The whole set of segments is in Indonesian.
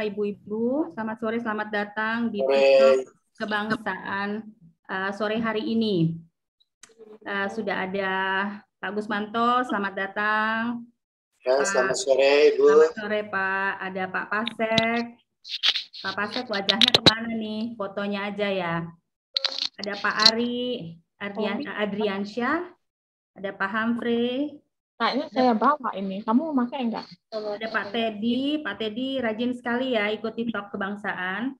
Bapak, Ibu-ibu. Selamat sore, selamat datang di Kebangsaan uh, sore hari ini. Uh, sudah ada Pak Gusmanto, selamat datang. Ya, selamat sore, Ibu. Selamat sore, Pak. Ada Pak Pasek. Pak Pasek wajahnya kemana nih? Fotonya aja ya. Ada Pak Ari, Adrian, oh, iya. Adriansyah. Ada Pak Hamfri. Kayaknya nah, nah. saya bawa ini. Kamu mau pakai enggak? Ada Pak Teddy. Pak Teddy rajin sekali ya ikut TikTok kebangsaan.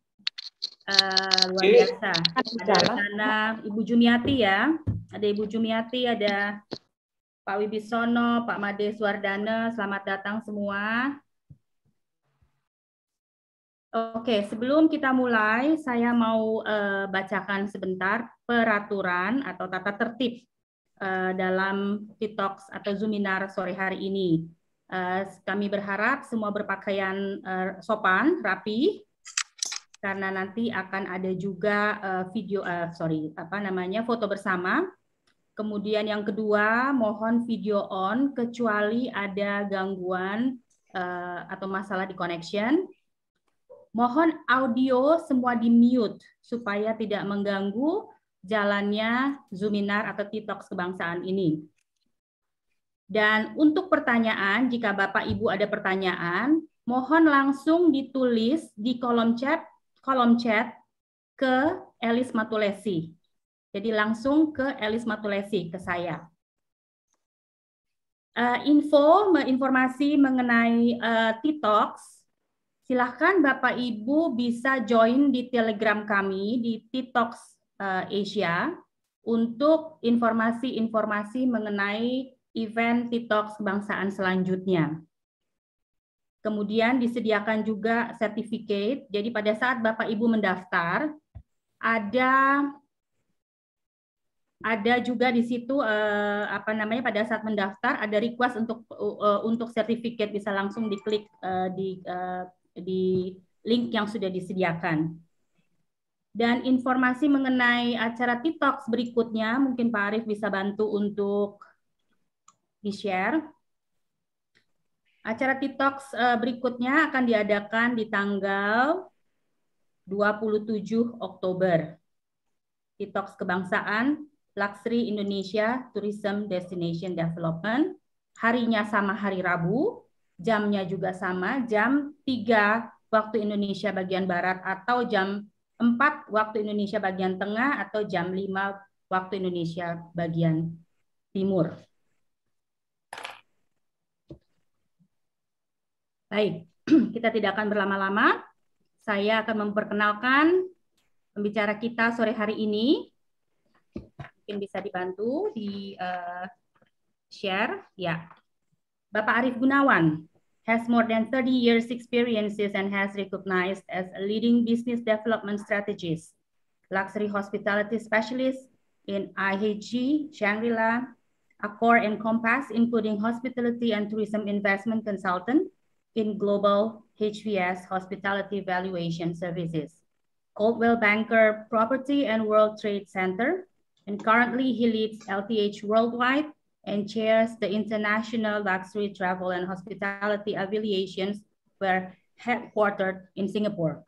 Uh, luar biasa. Ada sana Ibu Jumiati ya. Ada Ibu Jumiati, ada Pak Wibisono, Pak Made Suwardana. Selamat datang semua. Oke, sebelum kita mulai, saya mau uh, bacakan sebentar peraturan atau tata tertib Eh, dalam TikTok atau Zoominar sore hari ini. Uh, kami berharap semua berpakaian uh, sopan, rapi, karena nanti akan ada juga uh, video, uh, sorry, apa namanya, foto bersama. Kemudian yang kedua, mohon video on kecuali ada gangguan uh, atau masalah di connection. Mohon audio semua di mute supaya tidak mengganggu jalannya Zuminar atau Titoks Kebangsaan ini. Dan untuk pertanyaan, jika Bapak Ibu ada pertanyaan, mohon langsung ditulis di kolom chat, kolom chat ke Elis Matulesi. Jadi langsung ke Elis Matulesi, ke saya. Uh, info, informasi mengenai uh, eh, Titox, silahkan Bapak Ibu bisa join di Telegram kami di Titox Eh, Asia untuk informasi-informasi mengenai event TikTok kebangsaan selanjutnya. Kemudian disediakan juga sertifikat. Jadi pada saat Bapak Ibu mendaftar, ada ada juga di situ eh, apa namanya pada saat mendaftar ada request untuk eh, untuk sertifikat bisa langsung diklik di di link yang sudah disediakan. Dan informasi mengenai acara TikTok berikutnya, mungkin Pak Arief bisa bantu untuk di-share. Acara TikTok eh, berikutnya akan diadakan di tanggal 27 Oktober. TikTok kebangsaan Luxury Indonesia Tourism Destination Development. Harinya sama hari Rabu, jamnya juga sama, jam 3 waktu Indonesia bagian Barat atau jam 4 waktu Indonesia bagian tengah atau jam 5 waktu Indonesia bagian timur. Baik, kita tidak akan berlama-lama. Saya akan memperkenalkan pembicara kita sore hari ini. Mungkin bisa dibantu di uh, share. Ya, Bapak Arief Gunawan. has more than 30 years experiences and has recognized as a leading business development strategist, luxury hospitality specialist in IHG, Shangri-La, Accor and Compass, including hospitality and tourism investment consultant in global HVS hospitality valuation services, Coldwell Banker Property and World Trade Center, and currently he leads LTH Worldwide and chairs the International Luxury Travel and Hospitality Affiliations where headquartered in Singapore.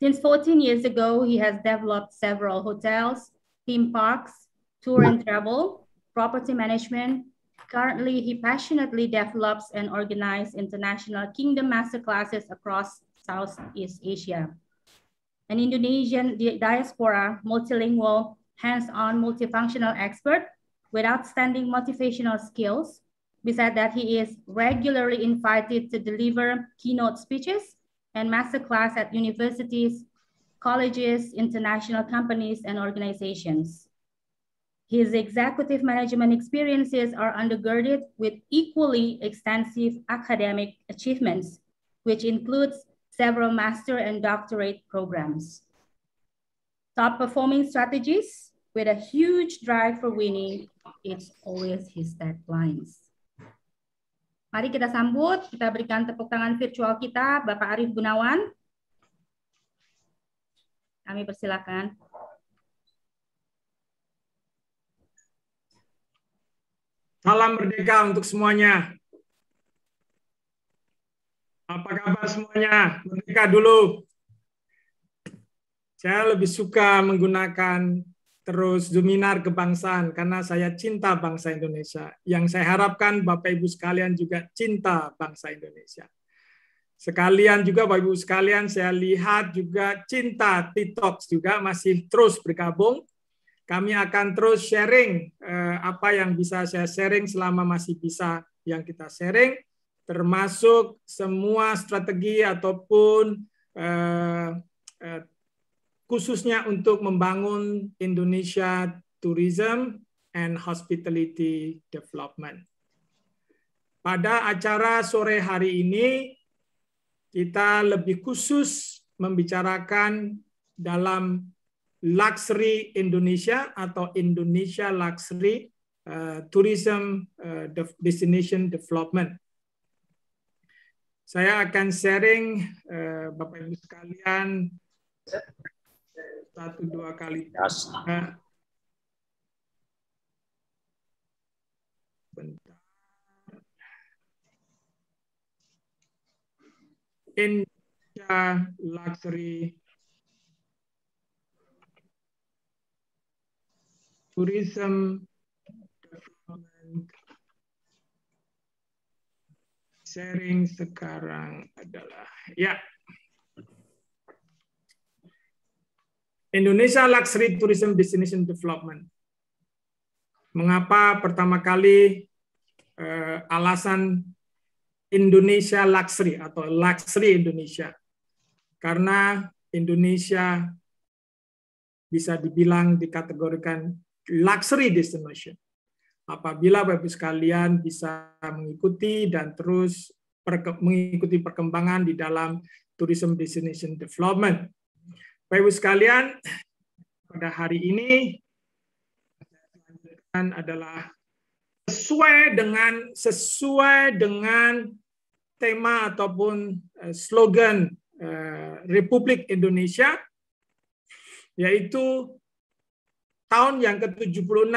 Since 14 years ago, he has developed several hotels, theme parks, tour and travel, property management. Currently, he passionately develops and organizes international kingdom masterclasses across Southeast Asia. An Indonesian diaspora, multilingual, hands-on multifunctional expert, with outstanding motivational skills. Besides that, he is regularly invited to deliver keynote speeches and masterclass at universities, colleges, international companies, and organizations. His executive management experiences are undergirded with equally extensive academic achievements, which includes several master and doctorate programs. Top performing strategies With a huge drive for winning, it's always his deadlines. Mari kita sambut, kita berikan tepuk tangan virtual kita, Bapak Arief Gunawan. Kami persilakan. Salam merdeka untuk semuanya. Apa kabar semuanya? Merdeka dulu. Saya lebih suka menggunakan terus seminar kebangsaan karena saya cinta bangsa Indonesia. Yang saya harapkan Bapak Ibu sekalian juga cinta bangsa Indonesia. Sekalian juga Bapak Ibu sekalian saya lihat juga cinta TikTok juga masih terus bergabung. Kami akan terus sharing eh, apa yang bisa saya sharing selama masih bisa yang kita sharing termasuk semua strategi ataupun eh, eh khususnya untuk membangun Indonesia Tourism and Hospitality Development. Pada acara sore hari ini, kita lebih khusus membicarakan dalam Luxury Indonesia atau Indonesia Luxury eh, Tourism eh, Destination Development. Saya akan sharing eh, Bapak Ibu sekalian satu dua kali. Yes. Nah. Bentar. Indonesia Luxury Tourism Development Sharing sekarang adalah ya Indonesia Luxury Tourism Destination Development. Mengapa pertama kali eh, alasan Indonesia Luxury atau Luxury Indonesia? Karena Indonesia bisa dibilang dikategorikan luxury destination. Apabila Bapak sekalian bisa mengikuti dan terus perke mengikuti perkembangan di dalam tourism destination development Bapak Ibu sekalian, pada hari ini adalah sesuai dengan sesuai dengan tema ataupun eh, slogan eh, Republik Indonesia yaitu tahun yang ke-76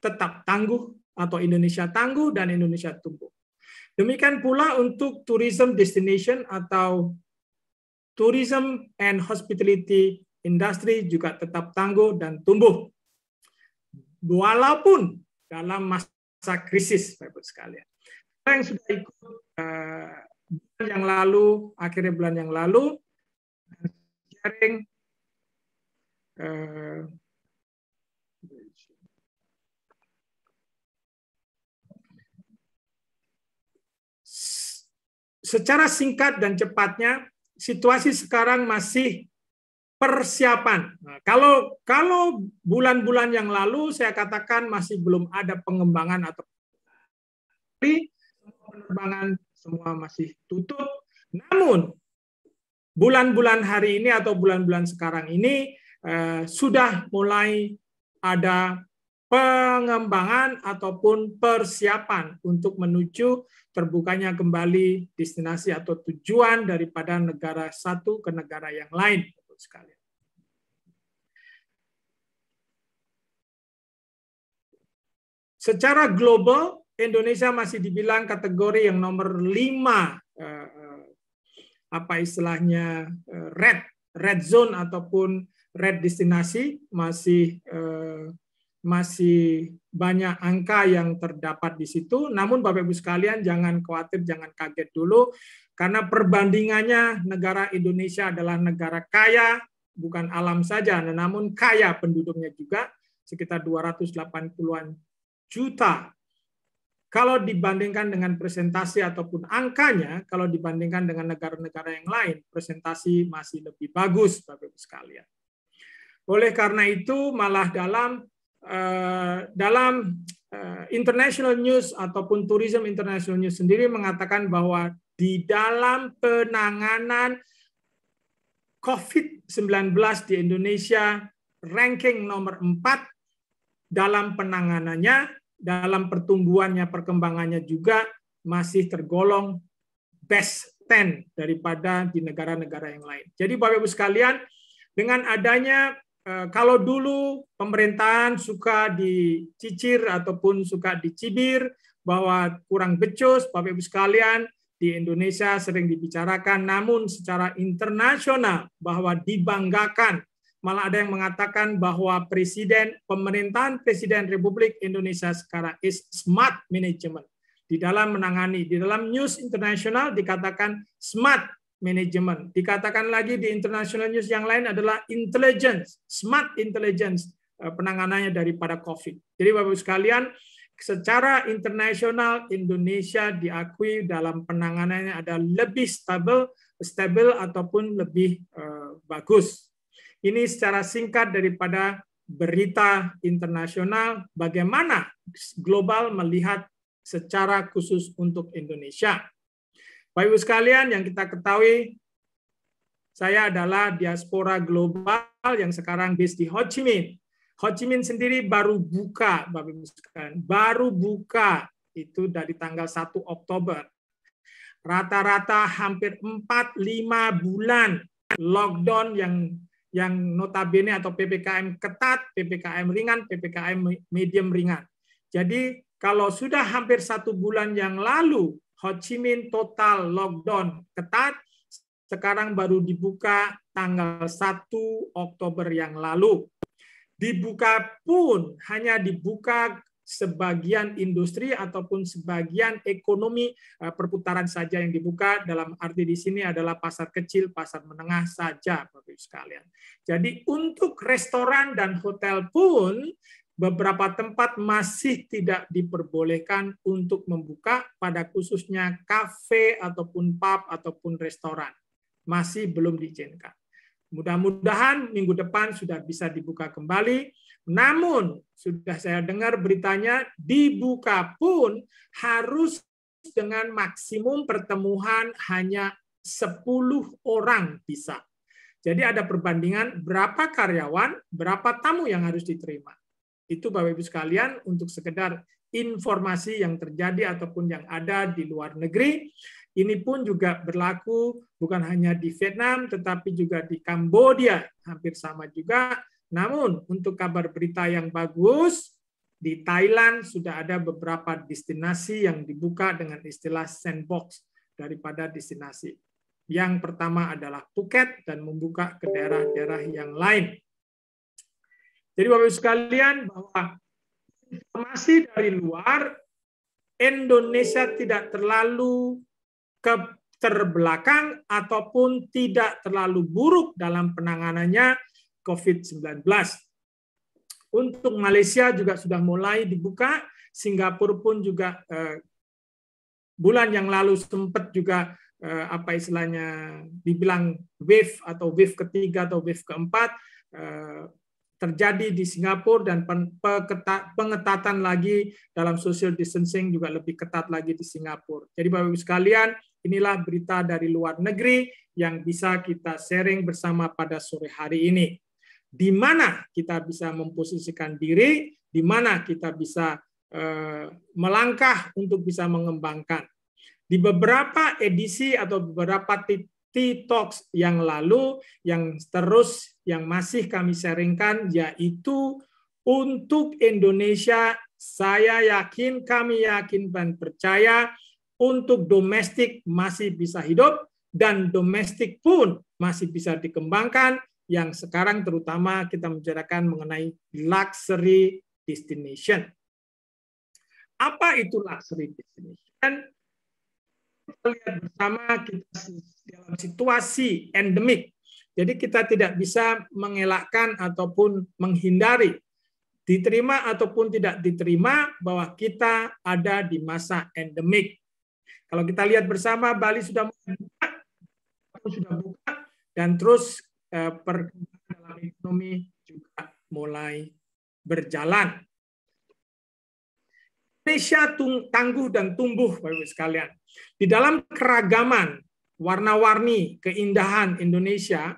tetap tangguh atau Indonesia tangguh dan Indonesia tumbuh. Demikian pula untuk tourism destination atau tourism and hospitality industry juga tetap tangguh dan tumbuh. Walaupun dalam masa krisis, Bapak sekalian. Saya yang sudah ikut eh, bulan yang lalu, akhirnya bulan yang lalu, sharing eh, secara singkat dan cepatnya situasi sekarang masih persiapan. Nah, kalau kalau bulan-bulan yang lalu saya katakan masih belum ada pengembangan atau penerbangan semua masih tutup. Namun bulan-bulan hari ini atau bulan-bulan sekarang ini eh, sudah mulai ada pengembangan ataupun persiapan untuk menuju terbukanya kembali destinasi atau tujuan daripada negara satu ke negara yang lain. Sekalian. Secara global, Indonesia masih dibilang kategori yang nomor lima eh, eh, apa istilahnya eh, red red zone ataupun red destinasi masih masih banyak angka yang terdapat di situ. Namun Bapak Ibu sekalian jangan khawatir, jangan kaget dulu karena perbandingannya negara Indonesia adalah negara kaya bukan alam saja namun kaya penduduknya juga sekitar 280-an juta. Kalau dibandingkan dengan presentasi ataupun angkanya, kalau dibandingkan dengan negara-negara yang lain, presentasi masih lebih bagus Bapak Ibu sekalian. Oleh karena itu, malah dalam Eh, dalam eh, international news ataupun tourism international news sendiri mengatakan bahwa di dalam penanganan COVID-19 di Indonesia ranking nomor 4 dalam penanganannya, dalam pertumbuhannya, perkembangannya juga masih tergolong best 10 daripada di negara-negara yang lain. Jadi Bapak Ibu sekalian, dengan adanya Eh, kalau dulu pemerintahan suka dicicir ataupun suka dicibir bahwa kurang becus, Bapak Ibu sekalian, di Indonesia sering dibicarakan, namun secara internasional bahwa dibanggakan. Malah ada yang mengatakan bahwa presiden pemerintahan Presiden Republik Indonesia sekarang is smart management. Di dalam menangani, di dalam news internasional dikatakan smart management. Dikatakan lagi di international news yang lain adalah intelligence, smart intelligence eh, penanganannya daripada COVID. Jadi Bapak-Ibu sekalian, secara internasional Indonesia diakui dalam penanganannya ada lebih stabil, stabil ataupun lebih eh, bagus. Ini secara singkat daripada berita internasional bagaimana global melihat secara khusus untuk Indonesia. Bapak Ibu sekalian yang kita ketahui saya adalah diaspora global yang sekarang based di Ho Chi Minh. Ho Chi Minh sendiri baru buka, Bapak Ibu sekalian, baru buka itu dari tanggal 1 Oktober. Rata-rata hampir 4-5 bulan lockdown yang yang notabene atau PPKM ketat, PPKM ringan, PPKM medium ringan. Jadi kalau sudah hampir satu bulan yang lalu Ho Chi Minh total lockdown ketat, sekarang baru dibuka tanggal 1 Oktober yang lalu. Dibuka pun hanya dibuka sebagian industri ataupun sebagian ekonomi eh, perputaran saja yang dibuka dalam arti di sini adalah pasar kecil, pasar menengah saja Bapak Ibu sekalian. Jadi untuk restoran dan hotel pun beberapa tempat masih tidak diperbolehkan untuk membuka pada khususnya kafe ataupun pub ataupun restoran. Masih belum diizinkan. Mudah-mudahan minggu depan sudah bisa dibuka kembali. Namun, sudah saya dengar beritanya, dibuka pun harus dengan maksimum pertemuan hanya 10 orang bisa. Jadi ada perbandingan berapa karyawan, berapa tamu yang harus diterima. Itu Bapak Ibu sekalian untuk sekedar informasi yang terjadi ataupun yang ada di luar negeri. Ini pun juga berlaku bukan hanya di Vietnam tetapi juga di Kamboja hampir sama juga. Namun untuk kabar berita yang bagus di Thailand sudah ada beberapa destinasi yang dibuka dengan istilah sandbox daripada destinasi. Yang pertama adalah Phuket dan membuka ke daerah-daerah yang lain. Jadi Bapak Ibu sekalian bahwa informasi dari luar Indonesia tidak terlalu ke terbelakang ataupun tidak terlalu buruk dalam penanganannya COVID-19. Untuk Malaysia juga sudah mulai dibuka, Singapura pun juga eh, bulan yang lalu sempat juga eh, apa istilahnya dibilang wave atau wave ketiga atau wave keempat eh, terjadi di Singapura dan pengetatan lagi dalam social distancing juga lebih ketat lagi di Singapura. Jadi Bapak Ibu sekalian, inilah berita dari luar negeri yang bisa kita sharing bersama pada sore hari ini. Di mana kita bisa memposisikan diri, di mana kita bisa eh, melangkah untuk bisa mengembangkan. Di beberapa edisi atau beberapa T-Talks yang lalu yang terus yang masih kami sharingkan yaitu untuk Indonesia saya yakin kami yakin dan percaya untuk domestik masih bisa hidup dan domestik pun masih bisa dikembangkan yang sekarang terutama kita membicarakan mengenai luxury destination. Apa itu luxury destination? lihat bersama kita dalam situasi endemik. Jadi kita tidak bisa mengelakkan ataupun menghindari diterima ataupun tidak diterima bahwa kita ada di masa endemik. Kalau kita lihat bersama Bali sudah buka, sudah buka dan terus eh, perkembangan dalam ekonomi juga mulai berjalan. Indonesia tangguh dan tumbuh, Bapak-Ibu sekalian. Di dalam keragaman, warna-warni, keindahan Indonesia,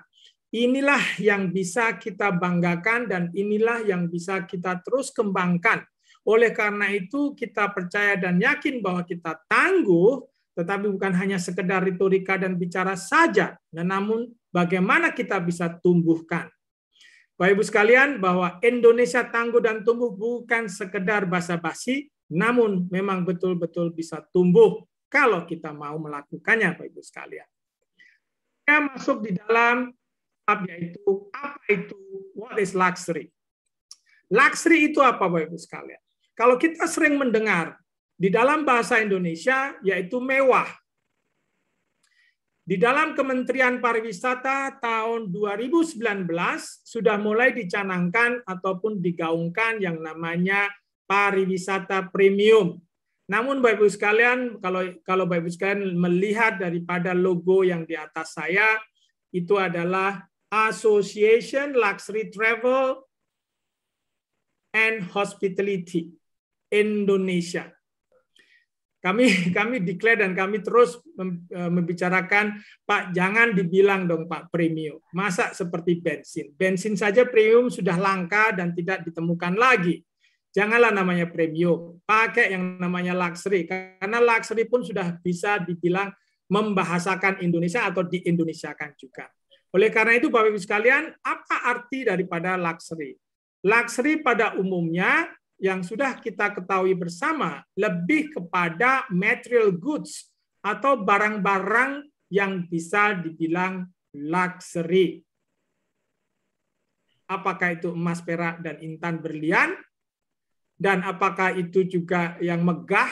inilah yang bisa kita banggakan dan inilah yang bisa kita terus kembangkan. Oleh karena itu, kita percaya dan yakin bahwa kita tangguh, tetapi bukan hanya sekedar retorika dan bicara saja, dan namun bagaimana kita bisa tumbuhkan. Bapak Ibu sekalian, bahwa Indonesia tangguh dan tumbuh bukan sekedar basa-basi, namun memang betul-betul bisa tumbuh kalau kita mau melakukannya, pak Ibu sekalian. Saya masuk di dalam tab yaitu apa itu what is luxury. Luxury itu apa pak Ibu sekalian? Kalau kita sering mendengar di dalam bahasa Indonesia yaitu mewah. Di dalam Kementerian Pariwisata tahun 2019 sudah mulai dicanangkan ataupun digaungkan yang namanya pariwisata premium. Namun Bapak Ibu sekalian, kalau kalau Bapak Ibu sekalian melihat daripada logo yang di atas saya itu adalah Association Luxury Travel and Hospitality Indonesia. Kami kami declare dan kami terus e, membicarakan Pak jangan dibilang dong Pak premium. Masa seperti bensin. Bensin saja premium sudah langka dan tidak ditemukan lagi. Janganlah namanya premium, pakai yang namanya luxury. Karena luxury pun sudah bisa dibilang membahasakan Indonesia atau diindonesiakan juga. Oleh karena itu Bapak Ibu sekalian, apa arti daripada luxury? Luxury pada umumnya yang sudah kita ketahui bersama lebih kepada material goods atau barang-barang yang bisa dibilang luxury. Apakah itu emas, perak, dan intan berlian? dan apakah itu juga yang megah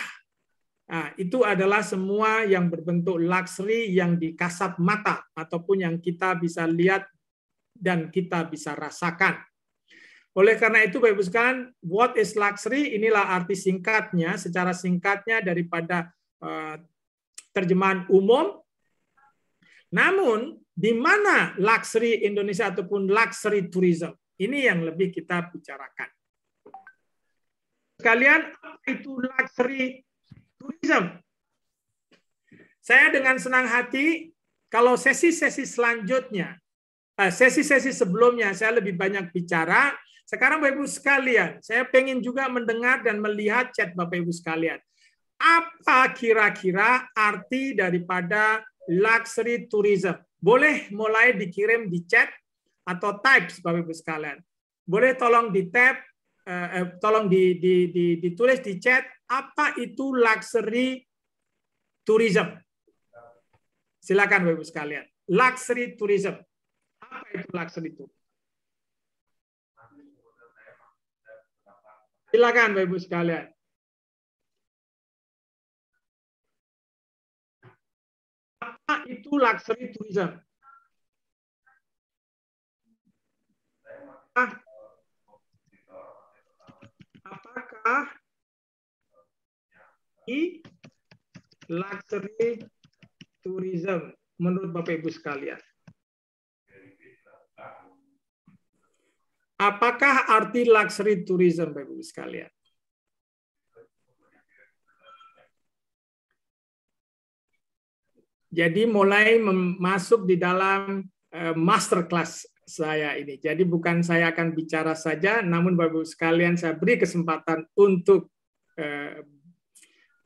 Nah, itu adalah semua yang berbentuk luxury yang dikasat mata ataupun yang kita bisa lihat dan kita bisa rasakan. Oleh karena itu, Bapak Ibu sekalian, what is luxury? Inilah arti singkatnya, secara singkatnya daripada ah, terjemahan umum. Namun, di mana luxury Indonesia ataupun luxury tourism? Ini yang lebih kita bicarakan sekalian, itu luxury tourism. Saya dengan senang hati kalau sesi-sesi selanjutnya, eh, sesi-sesi sebelumnya saya lebih banyak bicara. Sekarang Bapak Ibu sekalian, saya pengen juga mendengar dan melihat chat Bapak Ibu sekalian. Apa kira-kira arti daripada luxury tourism? Boleh mulai dikirim di chat atau types Bapak Ibu sekalian. Boleh tolong di tap Eh, eh, tolong di, di, di, ditulis di chat apa itu luxury tourism. Silakan Bapak Ibu sekalian. Luxury tourism. Apa itu luxury itu? Silakan Bapak Ibu sekalian. Apa itu luxury tourism? Ah, di luxury tourism menurut Bapak Ibu sekalian. Apakah arti luxury tourism Bapak Ibu sekalian? Jadi mulai masuk di dalam eh, masterclass saya ini. Jadi bukan saya akan bicara saja, namun Bapak-Ibu sekalian saya beri kesempatan untuk eh,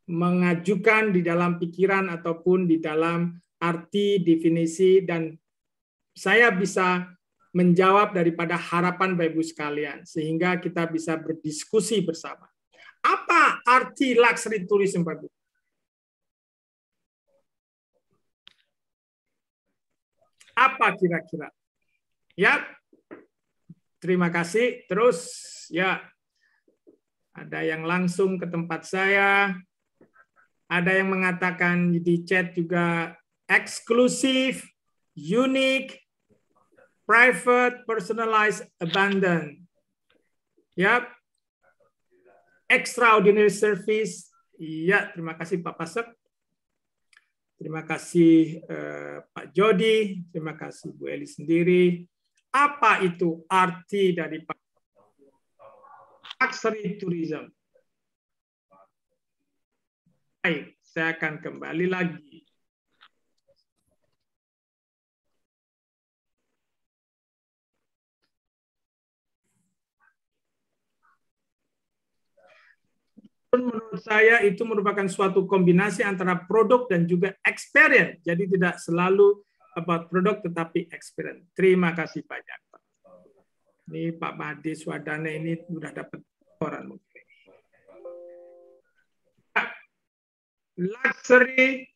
mengajukan di dalam pikiran ataupun di dalam arti, definisi, dan saya bisa menjawab daripada harapan Bapak-Ibu sekalian, sehingga kita bisa berdiskusi bersama. Apa arti luxury tourism, Bapak-Ibu? Apa kira-kira? Ya, terima kasih. Terus ya, ada yang langsung ke tempat saya. Ada yang mengatakan di chat juga eksklusif, unik, private, personalized, abundant, ya, Extraordinary service. Ya, terima kasih Pak Pasek. Terima kasih eh, Pak Jody, terima kasih Bu Eli sendiri. Apa itu arti dari luxury tourism? Baik, saya akan kembali lagi. menurut saya itu merupakan suatu kombinasi antara produk dan juga experience. Jadi tidak selalu about product tetapi experience. Terima kasih banyak. Pak. Ini Pak Mahdi Swadana ini sudah dapat koran. mungkin. Luxury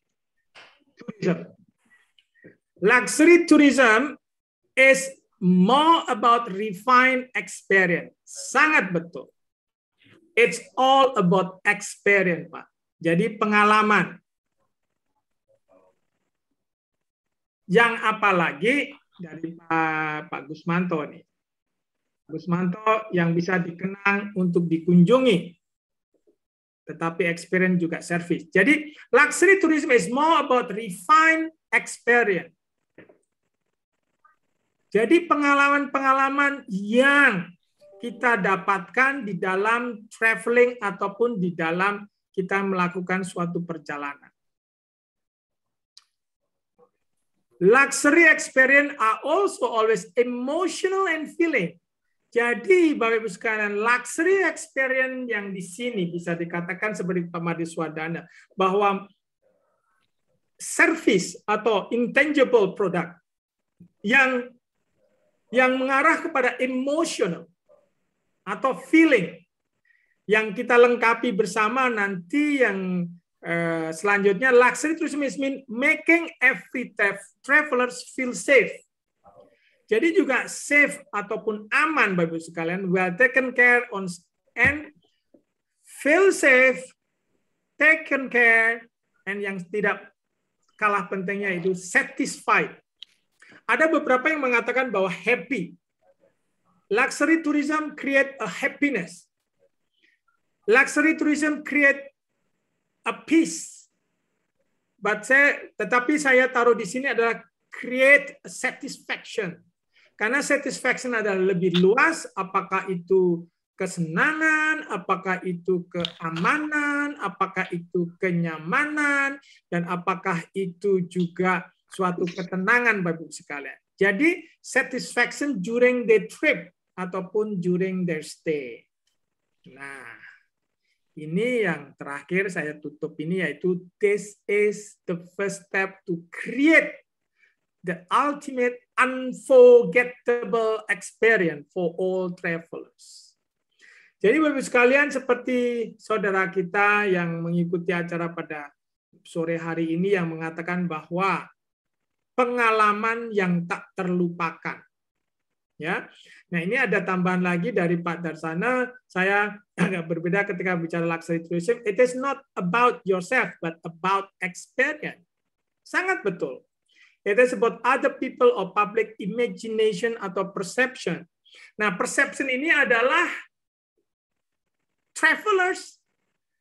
tourism. Luxury tourism is more about refined experience. Sangat betul. It's all about experience, Pak. Jadi pengalaman. Yang apalagi dari Pak, Pak Gusmanto nih. Gusmanto yang bisa dikenang untuk dikunjungi, tetapi experience juga service. Jadi luxury tourism is more about refined experience. Jadi pengalaman-pengalaman yang kita dapatkan di dalam traveling ataupun di dalam kita melakukan suatu perjalanan. Luxury experience are also always emotional and feeling. Jadi Bapak Ibu sekalian, luxury experience yang di sini bisa dikatakan seperti Pak Swadana bahwa service atau intangible product yang yang mengarah kepada emotional atau feeling yang kita lengkapi bersama nanti yang Eh, selanjutnya luxury tourism is mean making every travelers feel safe. Jadi juga safe ataupun aman Bapak Ibu sekalian well taken care on and feel safe taken care and yang tidak kalah pentingnya itu satisfied. Ada beberapa yang mengatakan bahwa happy. Luxury tourism create a happiness. Luxury tourism create a peace. But saya, tetapi saya taruh di sini adalah create a satisfaction. Karena satisfaction adalah lebih luas, apakah itu kesenangan, apakah itu keamanan, apakah itu kenyamanan, dan apakah itu juga suatu ketenangan bagi sekalian. Jadi satisfaction during the trip ataupun during their stay. Nah, ini yang terakhir saya tutup ini yaitu this is the first step to create the ultimate unforgettable experience for all travelers. Jadi Bapak sekalian seperti saudara kita yang mengikuti acara pada sore hari ini yang mengatakan bahwa pengalaman yang tak terlupakan ya. Nah, ini ada tambahan lagi dari Pak Darsana. Saya agak berbeda ketika bicara luxury tourism. It is not about yourself but about experience. Sangat betul. It is about other people or public imagination atau perception. Nah, perception ini adalah travelers.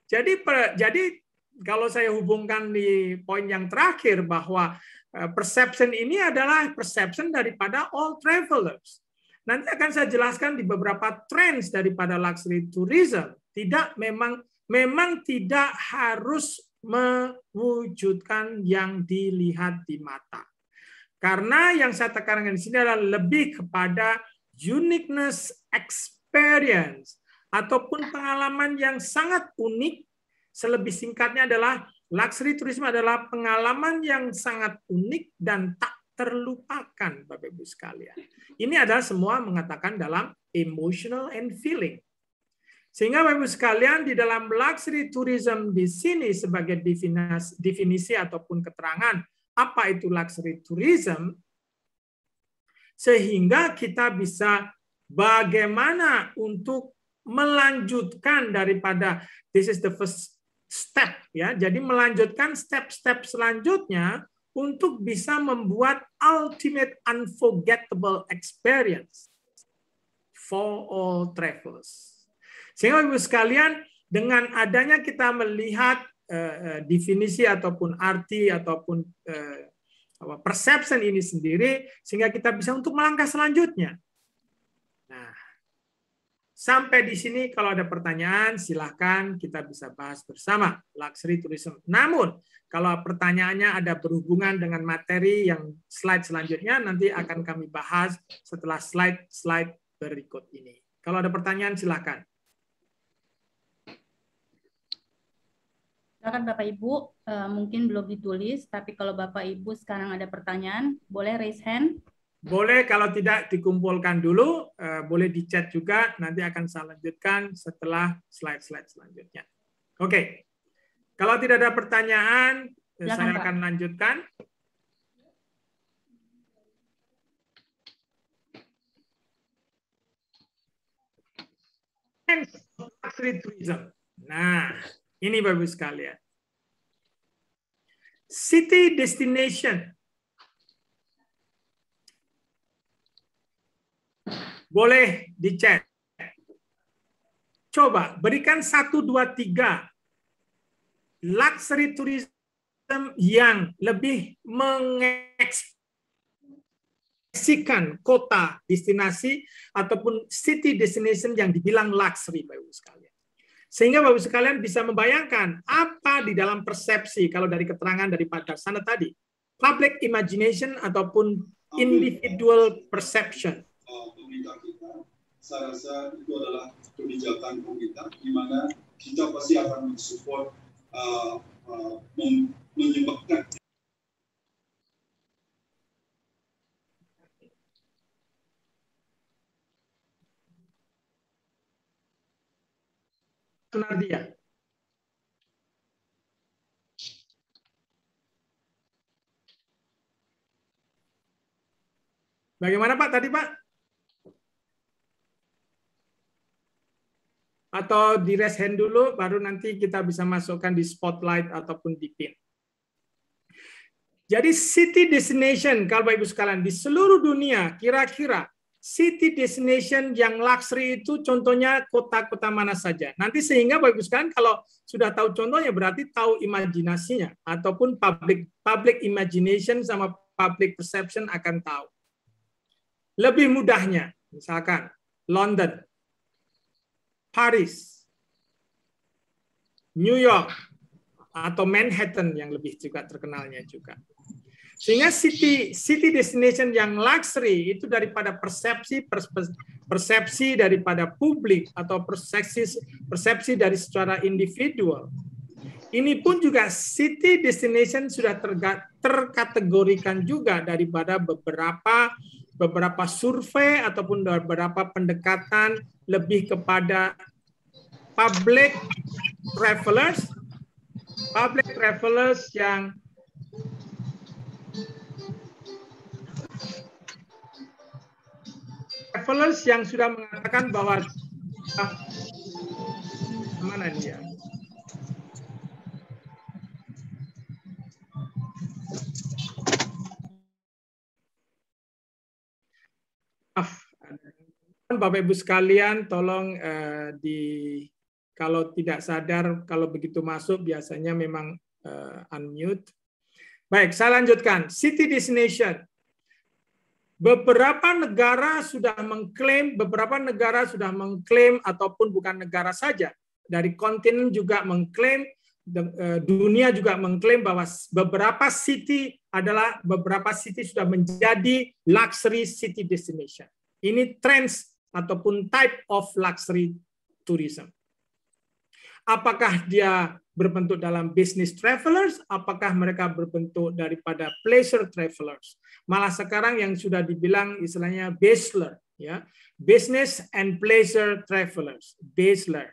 Jadi jadi kalau saya hubungkan di poin yang terakhir bahwa eh, perception ini adalah perception daripada all travelers. Nanti akan saya jelaskan di beberapa trends daripada luxury tourism. Tidak memang memang tidak harus mewujudkan yang dilihat di mata. Karena yang saya tekankan di sini adalah lebih kepada uniqueness experience ataupun pengalaman yang sangat unik. Selebih singkatnya adalah luxury tourism adalah pengalaman yang sangat unik dan tak terlupakan Bapak Ibu sekalian. Ini adalah semua mengatakan dalam emotional and feeling. Sehingga Bapak Ibu sekalian di dalam luxury tourism di sini sebagai definisi, definisi ataupun keterangan apa itu luxury tourism sehingga kita bisa bagaimana untuk melanjutkan daripada this is the first step ya. Jadi melanjutkan step-step selanjutnya untuk bisa membuat ultimate unforgettable experience for all travelers. Sehingga Ibu sekalian, dengan adanya kita melihat eh, eh, definisi ataupun arti ataupun uh, eh, perception ini sendiri, sehingga kita bisa untuk melangkah selanjutnya. Nah, Sampai di sini kalau ada pertanyaan silahkan kita bisa bahas bersama luxury tourism. Namun kalau pertanyaannya ada berhubungan dengan materi yang slide selanjutnya nanti akan kami bahas setelah slide-slide berikut ini. Kalau ada pertanyaan silahkan. Silakan Bapak Ibu, eh, mungkin belum ditulis, tapi kalau Bapak Ibu sekarang ada pertanyaan, boleh raise hand. Boleh kalau tidak dikumpulkan dulu, eh, boleh di chat juga, nanti akan saya lanjutkan setelah slide-slide selanjutnya. Oke, kalau tidak ada pertanyaan, eh, saya akan lanjutkan. Nah, ini bagus sekali ya. City destination boleh di chat. Coba berikan satu dua tiga luxury tourism yang lebih mengeksplorasikan kota destinasi ataupun city destination yang dibilang luxury Bapak Ibu sekalian. Sehingga Bapak Ibu sekalian bisa membayangkan apa di dalam persepsi kalau dari keterangan dari Pak sana tadi. Public imagination ataupun individual perception pemerintah kita, saya rasa itu adalah kebijakan pemerintah di mana kita pasti akan mensupport uh, uh, menyebabkan Sunardia. Bagaimana Pak tadi Pak? atau di rest hand dulu baru nanti kita bisa masukkan di spotlight ataupun di pin. Jadi city destination kalau Bapak Ibu sekalian di seluruh dunia kira-kira city destination yang luxury itu contohnya kota-kota mana saja. Nanti sehingga Bapak Ibu sekalian kalau sudah tahu contohnya berarti tahu imajinasinya ataupun public public imagination sama public perception akan tahu. Lebih mudahnya misalkan London Paris, New York, atau Manhattan yang lebih juga terkenalnya juga. Sehingga city city destination yang luxury itu daripada persepsi persepsi daripada publik atau persepsi persepsi dari secara individual. Ini pun juga city destination sudah terkategorikan juga daripada beberapa beberapa survei ataupun beberapa pendekatan lebih kepada public travelers public travelers yang travelers yang sudah mengatakan bahwa ah, mana dia Bapak Ibu sekalian tolong eh, di kalau tidak sadar kalau begitu masuk biasanya memang eh, unmute. Baik, saya lanjutkan. City destination. Beberapa negara sudah mengklaim, beberapa negara sudah mengklaim ataupun bukan negara saja, dari kontinen juga mengklaim eh, dunia juga mengklaim bahwa beberapa city adalah beberapa city sudah menjadi luxury city destination. Ini trends ataupun type of luxury tourism. Apakah dia berbentuk dalam business travelers, apakah mereka berbentuk daripada pleasure travelers. Malah sekarang yang sudah dibilang istilahnya bachelor, ya, business and pleasure travelers, bachelor.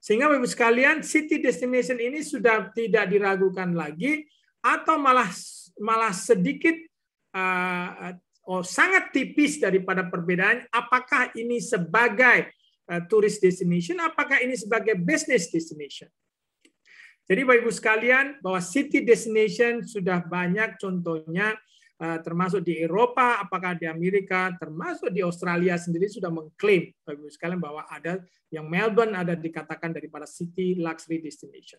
Sehingga Bapak sekalian, city destination ini sudah tidak diragukan lagi atau malah malah sedikit uh, oh, sangat tipis daripada perbedaan apakah ini sebagai uh, tourist destination, apakah ini sebagai business destination. Jadi Bapak Ibu sekalian, bahwa city destination sudah banyak contohnya uh, termasuk di Eropa, apakah di Amerika, termasuk di Australia sendiri sudah mengklaim Bapak Ibu sekalian bahwa ada yang Melbourne ada dikatakan daripada city luxury destination.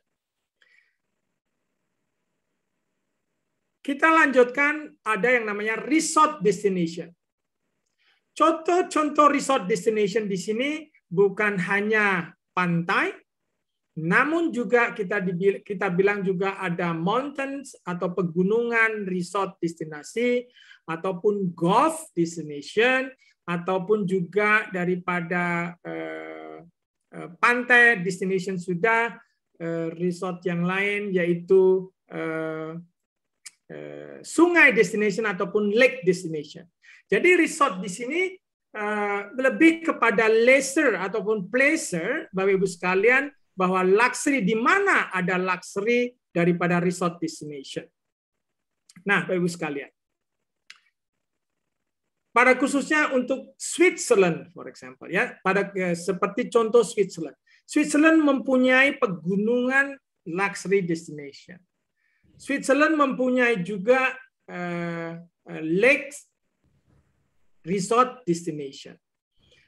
Kita lanjutkan ada yang namanya resort destination. Contoh-contoh resort destination di sini bukan hanya pantai, namun juga kita kita bilang juga ada mountains atau pegunungan resort destinasi ataupun golf destination ataupun juga daripada eh, eh pantai destination sudah eh, resort yang lain yaitu eh, Eh, sungai destination ataupun lake destination. Jadi resort di sini eh, lebih kepada leisure ataupun pleasure, Bapak Ibu sekalian, bahwa luxury di mana ada luxury daripada resort destination. Nah, Bapak Ibu sekalian. Pada khususnya untuk Switzerland, for example, ya, pada eh, seperti contoh Switzerland. Switzerland mempunyai pegunungan luxury destination Switzerland mempunyai juga uh, eh, eh, lake resort destination.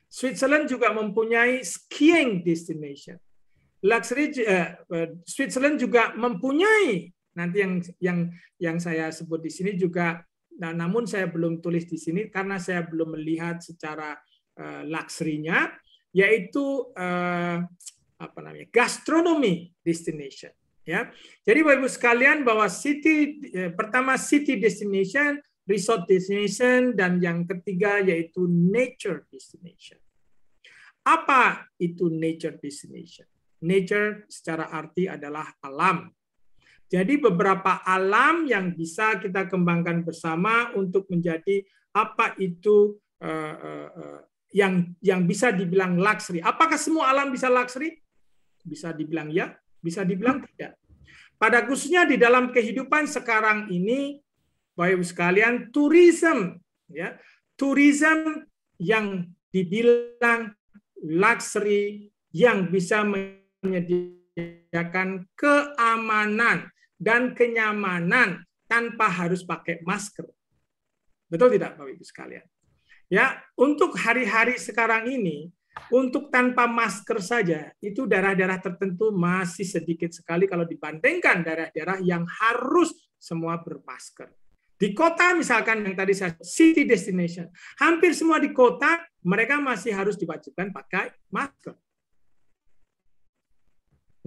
Switzerland juga mempunyai skiing destination. Luxury uh, Switzerland juga mempunyai nanti yang yang yang saya sebut di sini juga nah, namun saya belum tulis di sini karena saya belum melihat secara uh, luxury-nya yaitu uh, apa namanya gastronomy destination ya. Jadi Bapak Ibu sekalian bahwa city eh, pertama city destination, resort destination dan yang ketiga yaitu nature destination. Apa itu nature destination? Nature secara arti adalah alam. Jadi beberapa alam yang bisa kita kembangkan bersama untuk menjadi apa itu uh, uh, uh, yang yang bisa dibilang luxury. Apakah semua alam bisa luxury? Bisa dibilang ya, bisa dibilang tidak. Pada khususnya di dalam kehidupan sekarang ini, Bapak Ibu sekalian, tourism ya, tourism yang dibilang luxury yang bisa menyediakan keamanan dan kenyamanan tanpa harus pakai masker. Betul tidak Bapak Ibu sekalian? Ya, untuk hari-hari sekarang ini untuk tanpa masker saja, itu daerah-daerah tertentu masih sedikit sekali kalau dibandingkan daerah-daerah yang harus semua bermasker. Di kota misalkan yang tadi saya city destination, hampir semua di kota mereka masih harus diwajibkan pakai masker.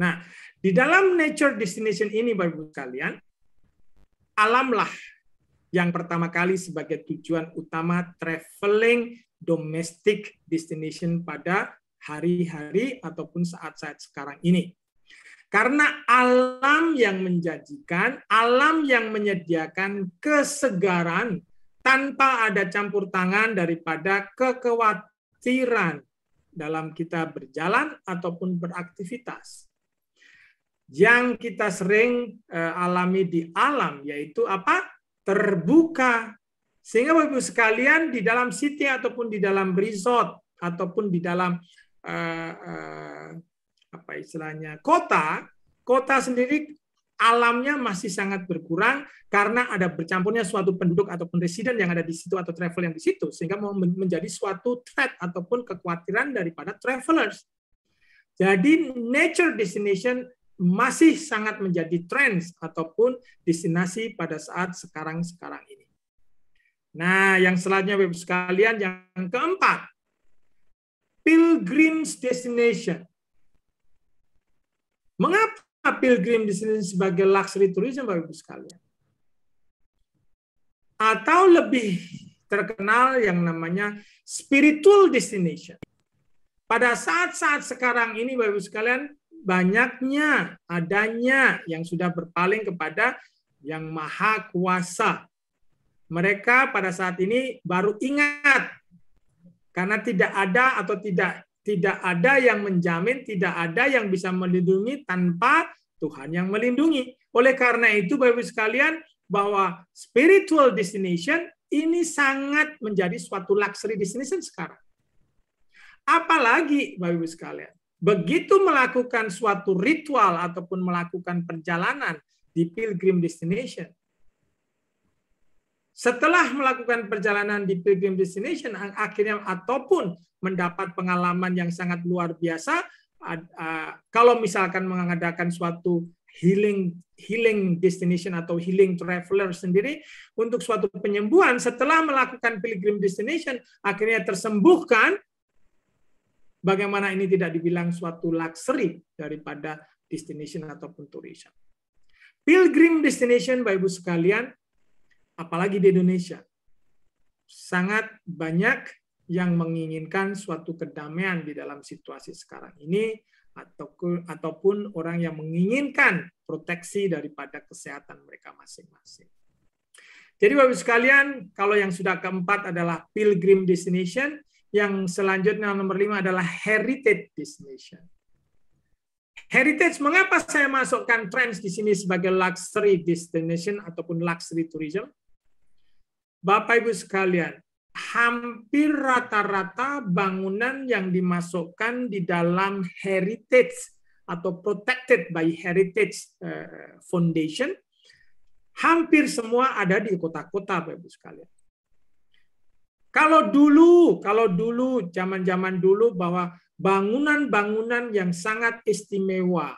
Nah, di dalam nature destination ini, Bapak-Ibu sekalian, alamlah yang pertama kali sebagai tujuan utama traveling domestic destination pada hari-hari ataupun saat-saat sekarang ini. Karena alam yang menjanjikan, alam yang menyediakan kesegaran tanpa ada campur tangan daripada kekhawatiran dalam kita berjalan ataupun beraktivitas. Yang kita sering eh, alami di alam yaitu apa? terbuka sehingga Bapak-Ibu sekalian di dalam city ataupun di dalam resort ataupun di dalam uh, uh, apa istilahnya kota, kota sendiri alamnya masih sangat berkurang karena ada bercampurnya suatu penduduk ataupun residen yang ada di situ atau travel yang di situ sehingga mau menjadi suatu threat ataupun kekhawatiran daripada travelers. Jadi nature destination masih sangat menjadi trends ataupun destinasi pada saat sekarang-sekarang ini. Nah, yang selanjutnya Bapak sekalian yang keempat. Pilgrim's destination. Mengapa pilgrim destination sebagai luxury tourism Bapak Ibu sekalian? Atau lebih terkenal yang namanya spiritual destination. Pada saat-saat sekarang ini Bapak Ibu sekalian, banyaknya adanya yang sudah berpaling kepada yang maha kuasa mereka pada saat ini baru ingat karena tidak ada atau tidak tidak ada yang menjamin, tidak ada yang bisa melindungi tanpa Tuhan yang melindungi. Oleh karena itu, Bapak sekalian, bahwa spiritual destination ini sangat menjadi suatu luxury destination sekarang. Apalagi, Bapak sekalian, begitu melakukan suatu ritual ataupun melakukan perjalanan di pilgrim destination, setelah melakukan perjalanan di pilgrim destination akhirnya ataupun mendapat pengalaman yang sangat luar biasa kalau misalkan mengadakan suatu healing healing destination atau healing traveler sendiri untuk suatu penyembuhan setelah melakukan pilgrim destination akhirnya tersembuhkan bagaimana ini tidak dibilang suatu luxury daripada destination ataupun tourism. Pilgrim destination Bapak Ibu sekalian apalagi di Indonesia. Sangat banyak yang menginginkan suatu kedamaian di dalam situasi sekarang ini ataupun orang yang menginginkan proteksi daripada kesehatan mereka masing-masing. Jadi Bapak Ibu sekalian, kalau yang sudah keempat adalah pilgrim destination, yang selanjutnya nomor lima adalah heritage destination. Heritage, mengapa saya masukkan trends di sini sebagai luxury destination ataupun luxury tourism? Bapak Ibu sekalian, hampir rata-rata bangunan yang dimasukkan di dalam heritage atau protected by heritage eh, foundation hampir semua ada di kota-kota Bapak Ibu sekalian. Kalau dulu, kalau dulu zaman-zaman dulu bahwa bangunan-bangunan yang sangat istimewa,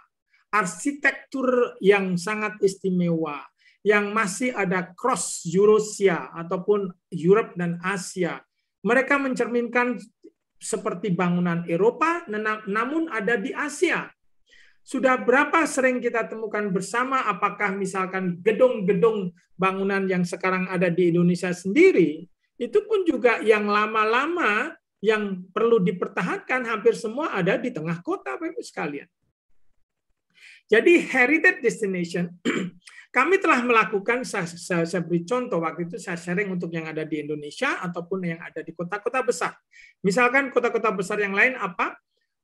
arsitektur yang sangat istimewa, yang masih ada cross Eurasia ataupun Europe dan Asia. Mereka mencerminkan seperti bangunan Eropa, namun ada di Asia. Sudah berapa sering kita temukan bersama apakah misalkan gedung-gedung bangunan yang sekarang ada di Indonesia sendiri, itu pun juga yang lama-lama yang perlu dipertahankan hampir semua ada di tengah kota Bapak Ibu sekalian. Jadi heritage destination Kami telah melakukan, saya, saya, saya beri contoh waktu itu saya sharing untuk yang ada di Indonesia ataupun yang ada di kota-kota besar. Misalkan kota-kota besar yang lain apa?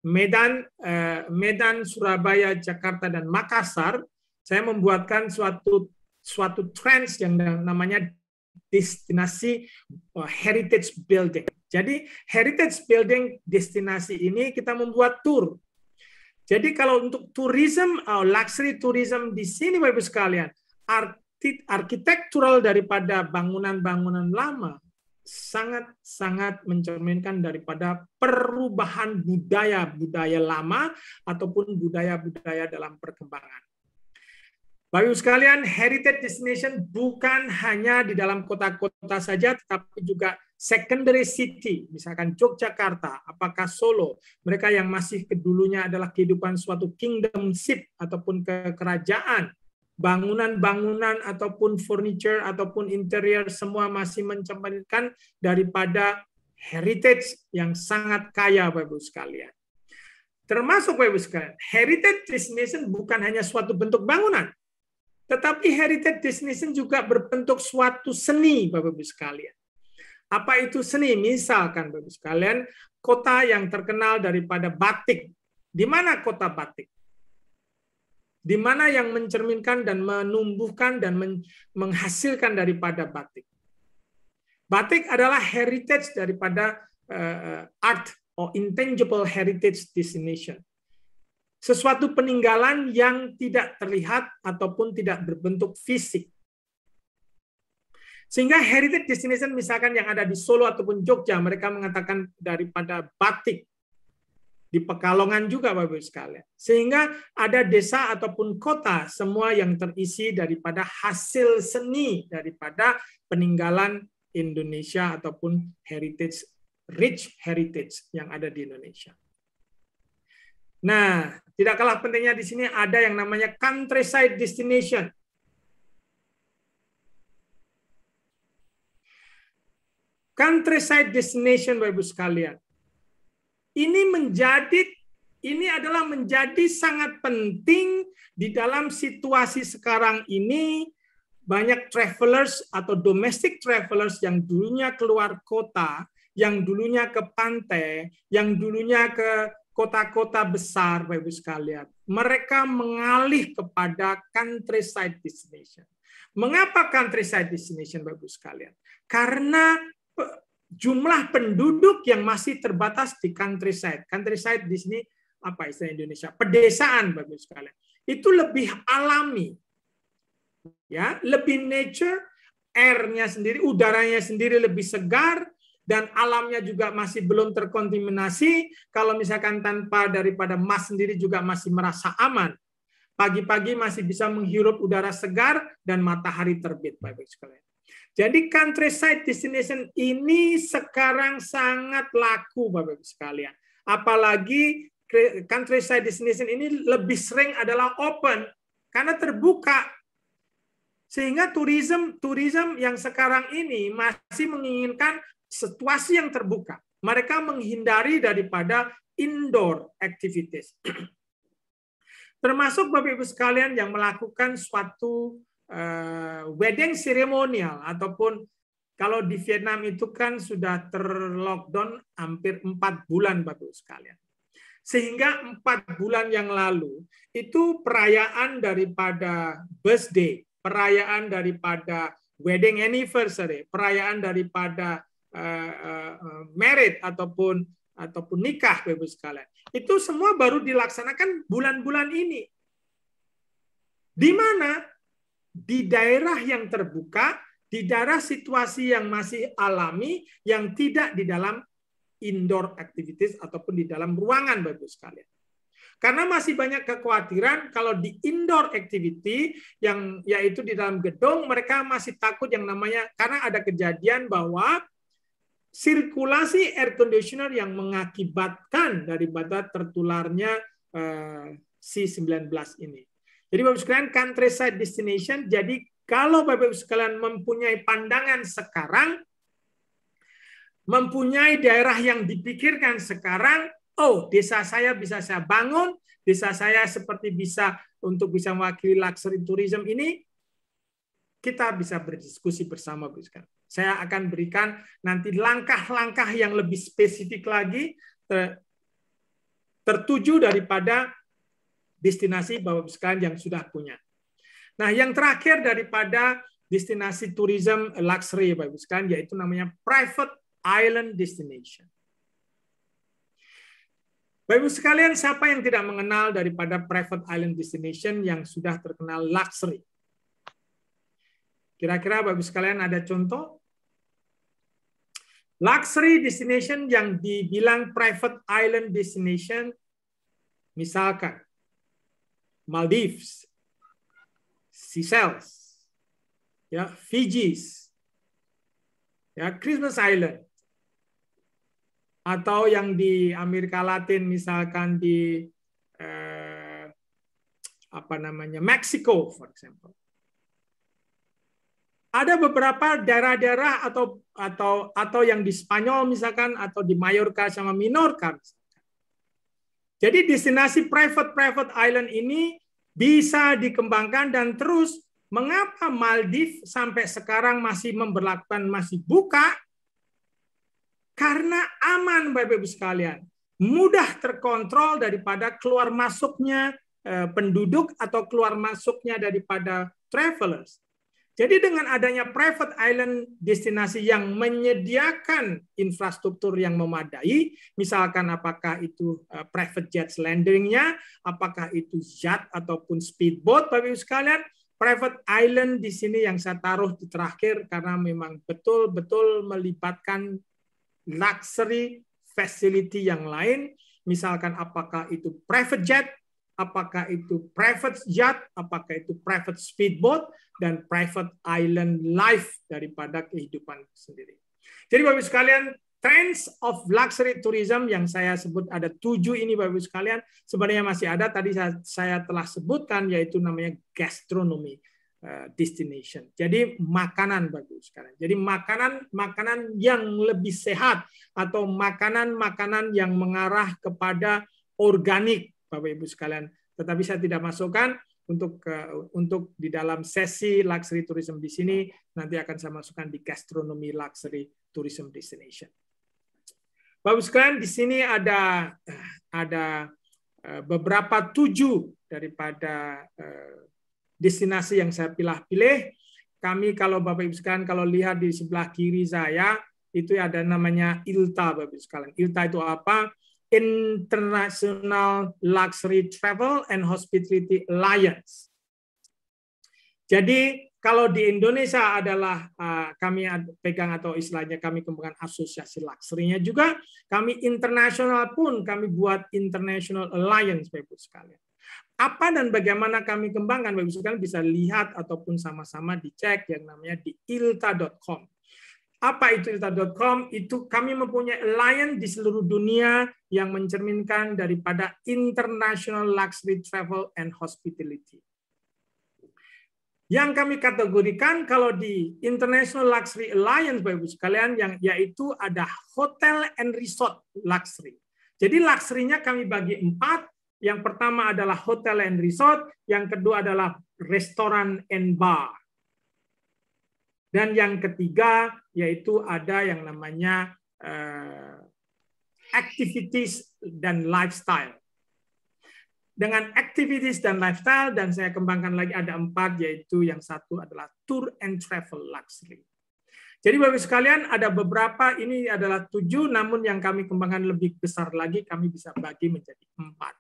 Medan, eh, Medan, Surabaya, Jakarta, dan Makassar. Saya membuatkan suatu suatu trends yang namanya destinasi eh, heritage building. Jadi heritage building destinasi ini kita membuat tour jadi kalau untuk tourism, uh, luxury tourism di sini Bapak-Ibu sekalian, arsitektural daripada bangunan-bangunan lama sangat-sangat mencerminkan daripada perubahan budaya-budaya lama ataupun budaya-budaya dalam perkembangan. Bapak Ibu sekalian, heritage destination bukan hanya di dalam kota-kota saja, tetapi juga secondary city, misalkan Yogyakarta, apakah Solo, mereka yang masih kedulunya adalah kehidupan suatu kingdom ship ataupun ke kerajaan, bangunan-bangunan ataupun furniture ataupun interior semua masih mencerminkan daripada heritage yang sangat kaya Bapak Ibu sekalian. Termasuk Bapak Ibu sekalian, heritage destination bukan hanya suatu bentuk bangunan, tetapi heritage destination juga berbentuk suatu seni, Bapak-Ibu sekalian. Apa itu seni? Misalkan, Bapak-Ibu sekalian, kota yang terkenal daripada batik. Di mana kota batik? Di mana yang mencerminkan dan menumbuhkan dan menghasilkan daripada batik? Batik adalah heritage daripada eh, eh, art or intangible heritage destination sesuatu peninggalan yang tidak terlihat ataupun tidak berbentuk fisik. Sehingga heritage destination misalkan yang ada di Solo ataupun Jogja, mereka mengatakan daripada batik di Pekalongan juga Bapak Ibu sekalian. Sehingga ada desa ataupun kota semua yang terisi daripada hasil seni daripada peninggalan Indonesia ataupun heritage rich heritage yang ada di Indonesia. Nah, tidak kalah pentingnya di sini ada yang namanya countryside destination. Countryside destination Bapak Ibu sekalian. Ini menjadi ini adalah menjadi sangat penting di dalam situasi sekarang ini banyak travelers atau domestic travelers yang dulunya keluar kota, yang dulunya ke pantai, yang dulunya ke kota-kota besar, Bapak Ibu sekalian, mereka mengalih kepada countryside destination. Mengapa countryside destination, Bapak Ibu sekalian? Karena eh, jumlah penduduk yang masih terbatas di countryside. Countryside di sini apa istilah Indonesia? Pedesaan, Bapak Ibu sekalian. Itu lebih alami. Ya, lebih nature, airnya sendiri, udaranya sendiri lebih segar, dan alamnya juga masih belum terkontaminasi, kalau misalkan tanpa daripada Mas sendiri juga masih merasa aman. Pagi-pagi masih bisa menghirup udara segar dan matahari terbit, Bapak-Ibu sekalian. Jadi countryside destination ini sekarang sangat laku, Bapak-Ibu sekalian. Apalagi countryside destination ini lebih sering adalah open karena terbuka sehingga turism turism yang sekarang ini masih menginginkan situasi yang terbuka. Mereka menghindari daripada indoor activities. Termasuk Bapak Ibu sekalian yang melakukan suatu uh, wedding ceremonial ataupun kalau di Vietnam itu kan sudah terlockdown hampir empat bulan Bapak Ibu sekalian. Sehingga empat bulan yang lalu itu perayaan daripada birthday, perayaan daripada wedding anniversary, perayaan daripada Eh, eh, eh, merit ataupun ataupun nikah Bapak sekalian. Itu semua baru dilaksanakan bulan-bulan ini. Di mana? Di daerah yang terbuka, di daerah situasi yang masih alami, yang tidak di dalam indoor activities ataupun di dalam ruangan Bapak sekalian. Karena masih banyak kekhawatiran kalau di indoor activity yang yaitu di dalam gedung mereka masih takut yang namanya karena ada kejadian bahwa sirkulasi air conditioner yang mengakibatkan daripada tertularnya eh, C19 ini. Jadi Bapak sekalian countryside destination jadi kalau Bapak Ibu sekalian mempunyai pandangan sekarang mempunyai daerah yang dipikirkan sekarang oh desa saya bisa saya bangun, desa saya seperti bisa untuk bisa mewakili luxury tourism ini kita bisa berdiskusi bersama Bapak sekalian. Saya akan berikan nanti langkah-langkah yang lebih spesifik lagi tertuju daripada destinasi Bapak sekalian yang sudah punya. Nah, yang terakhir daripada destinasi tourism luxury Bapak sekalian yaitu namanya private island destination. Bapak Ibu sekalian, siapa yang tidak mengenal daripada private island destination yang sudah terkenal luxury? Kira-kira Bapak Ibu sekalian ada contoh? Luxury destination yang dibilang private island destination, misalkan Maldives, Seychelles, ya Fiji's, ya Christmas Island, atau yang di Amerika Latin misalkan di eh, apa namanya Mexico, for example ada beberapa daerah-daerah atau atau atau yang di Spanyol misalkan atau di Mallorca sama Minorca. Jadi destinasi private private island ini bisa dikembangkan dan terus mengapa Maldives sampai sekarang masih memperlakukan masih buka karena aman Bapak Ibu sekalian mudah terkontrol daripada keluar masuknya eh, penduduk atau keluar masuknya daripada travelers jadi dengan adanya private island destinasi yang menyediakan infrastruktur yang memadai, misalkan apakah itu eh, private jet landingnya, apakah itu jet ataupun speedboat, Bapak Ibu sekalian, private island di sini yang saya taruh di terakhir karena memang betul-betul melibatkan luxury facility yang lain, misalkan apakah itu private jet apakah itu private jet, apakah itu private speedboat, dan private island life daripada kehidupan sendiri. Jadi Bapak sekalian, trends of luxury tourism yang saya sebut ada tujuh ini Bapak sekalian, sebenarnya masih ada, tadi saya, saya telah sebutkan, yaitu namanya gastronomy eh, destination. Jadi makanan bagus sekarang. Jadi makanan makanan yang lebih sehat atau makanan makanan yang mengarah kepada organik Bapak Ibu sekalian. Tetapi saya tidak masukkan untuk untuk di dalam sesi luxury tourism di sini nanti akan saya masukkan di gastronomi luxury tourism destination. Bapak Ibu sekalian di sini ada ada eh, beberapa tujuh daripada eh, destinasi yang saya pilih-pilih. Kami kalau Bapak Ibu sekalian kalau lihat di sebelah kiri saya itu ada namanya ILTA Bapak Ibu sekalian. ILTA itu apa? International Luxury Travel and Hospitality Alliance. Jadi kalau di Indonesia adalah uh, kami pegang atau istilahnya kami kembangkan asosiasi luxury-nya juga, kami internasional pun kami buat international alliance Bapak Ibu sekalian. Apa dan bagaimana kami kembangkan Bapak Ibu sekalian bisa lihat ataupun sama-sama dicek yang namanya di ilta.com. Apa itu irta.com? Itu kami mempunyai alliance di seluruh dunia yang mencerminkan daripada International Luxury Travel and Hospitality. Yang kami kategorikan kalau di International Luxury Alliance Bapak Ibu sekalian yang yaitu ada hotel and resort luxury. Jadi luxury-nya kami bagi empat. Yang pertama adalah hotel and resort, yang kedua adalah restoran and bar dan yang ketiga yaitu ada yang namanya uh, activities dan lifestyle. Dengan activities dan lifestyle dan saya kembangkan lagi ada empat yaitu yang satu adalah tour and travel luxury. Jadi Bapak sekalian ada beberapa ini adalah tujuh namun yang kami kembangkan lebih besar lagi kami bisa bagi menjadi empat.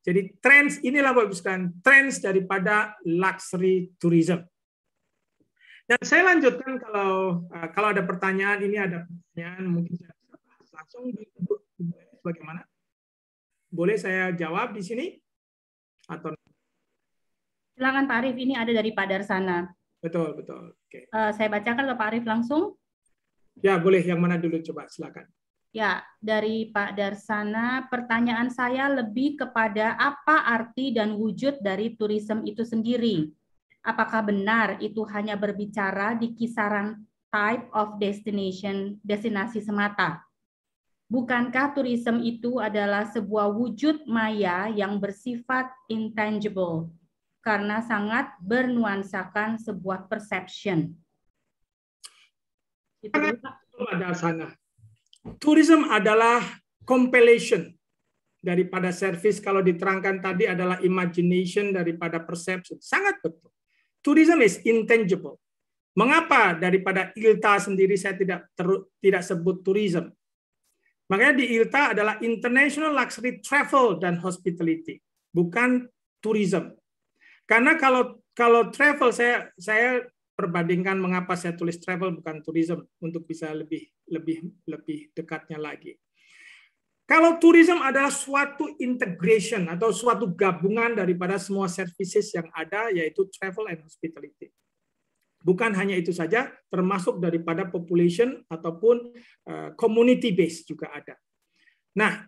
Jadi trends inilah Bapak sekalian trends daripada luxury tourism. Dan saya lanjutkan kalau eh, kalau ada pertanyaan ini ada pertanyaan mungkin saya bahas langsung di bagaimana? Boleh saya jawab di sini atau Silakan Pak Arif, ini ada dari Pak Darsana. Betul, betul. Oke. Okay. Uh, eh, saya bacakan ke Pak Arif langsung. Ya, boleh. Yang mana dulu coba silakan. Ya, dari Pak Darsana, pertanyaan saya lebih kepada apa arti dan wujud dari turisme itu sendiri apakah benar itu hanya berbicara di kisaran type of destination destinasi semata. Bukankah turisme itu adalah sebuah wujud maya yang bersifat intangible karena sangat bernuansakan sebuah perception? Itu ada sana. Tourism adalah compilation daripada service kalau diterangkan tadi adalah imagination daripada perception. Sangat betul tourism is intangible. Mengapa daripada ILTA sendiri saya tidak ter, tidak sebut tourism? Makanya di ILTA adalah International Luxury Travel dan Hospitality, bukan tourism. Karena kalau kalau travel saya saya perbandingkan mengapa saya tulis travel bukan tourism untuk bisa lebih lebih lebih dekatnya lagi. Kalau tourism adalah suatu integration atau suatu gabungan daripada semua services yang ada, yaitu travel and hospitality. Bukan hanya itu saja, termasuk daripada population ataupun eh, community base juga ada. Nah,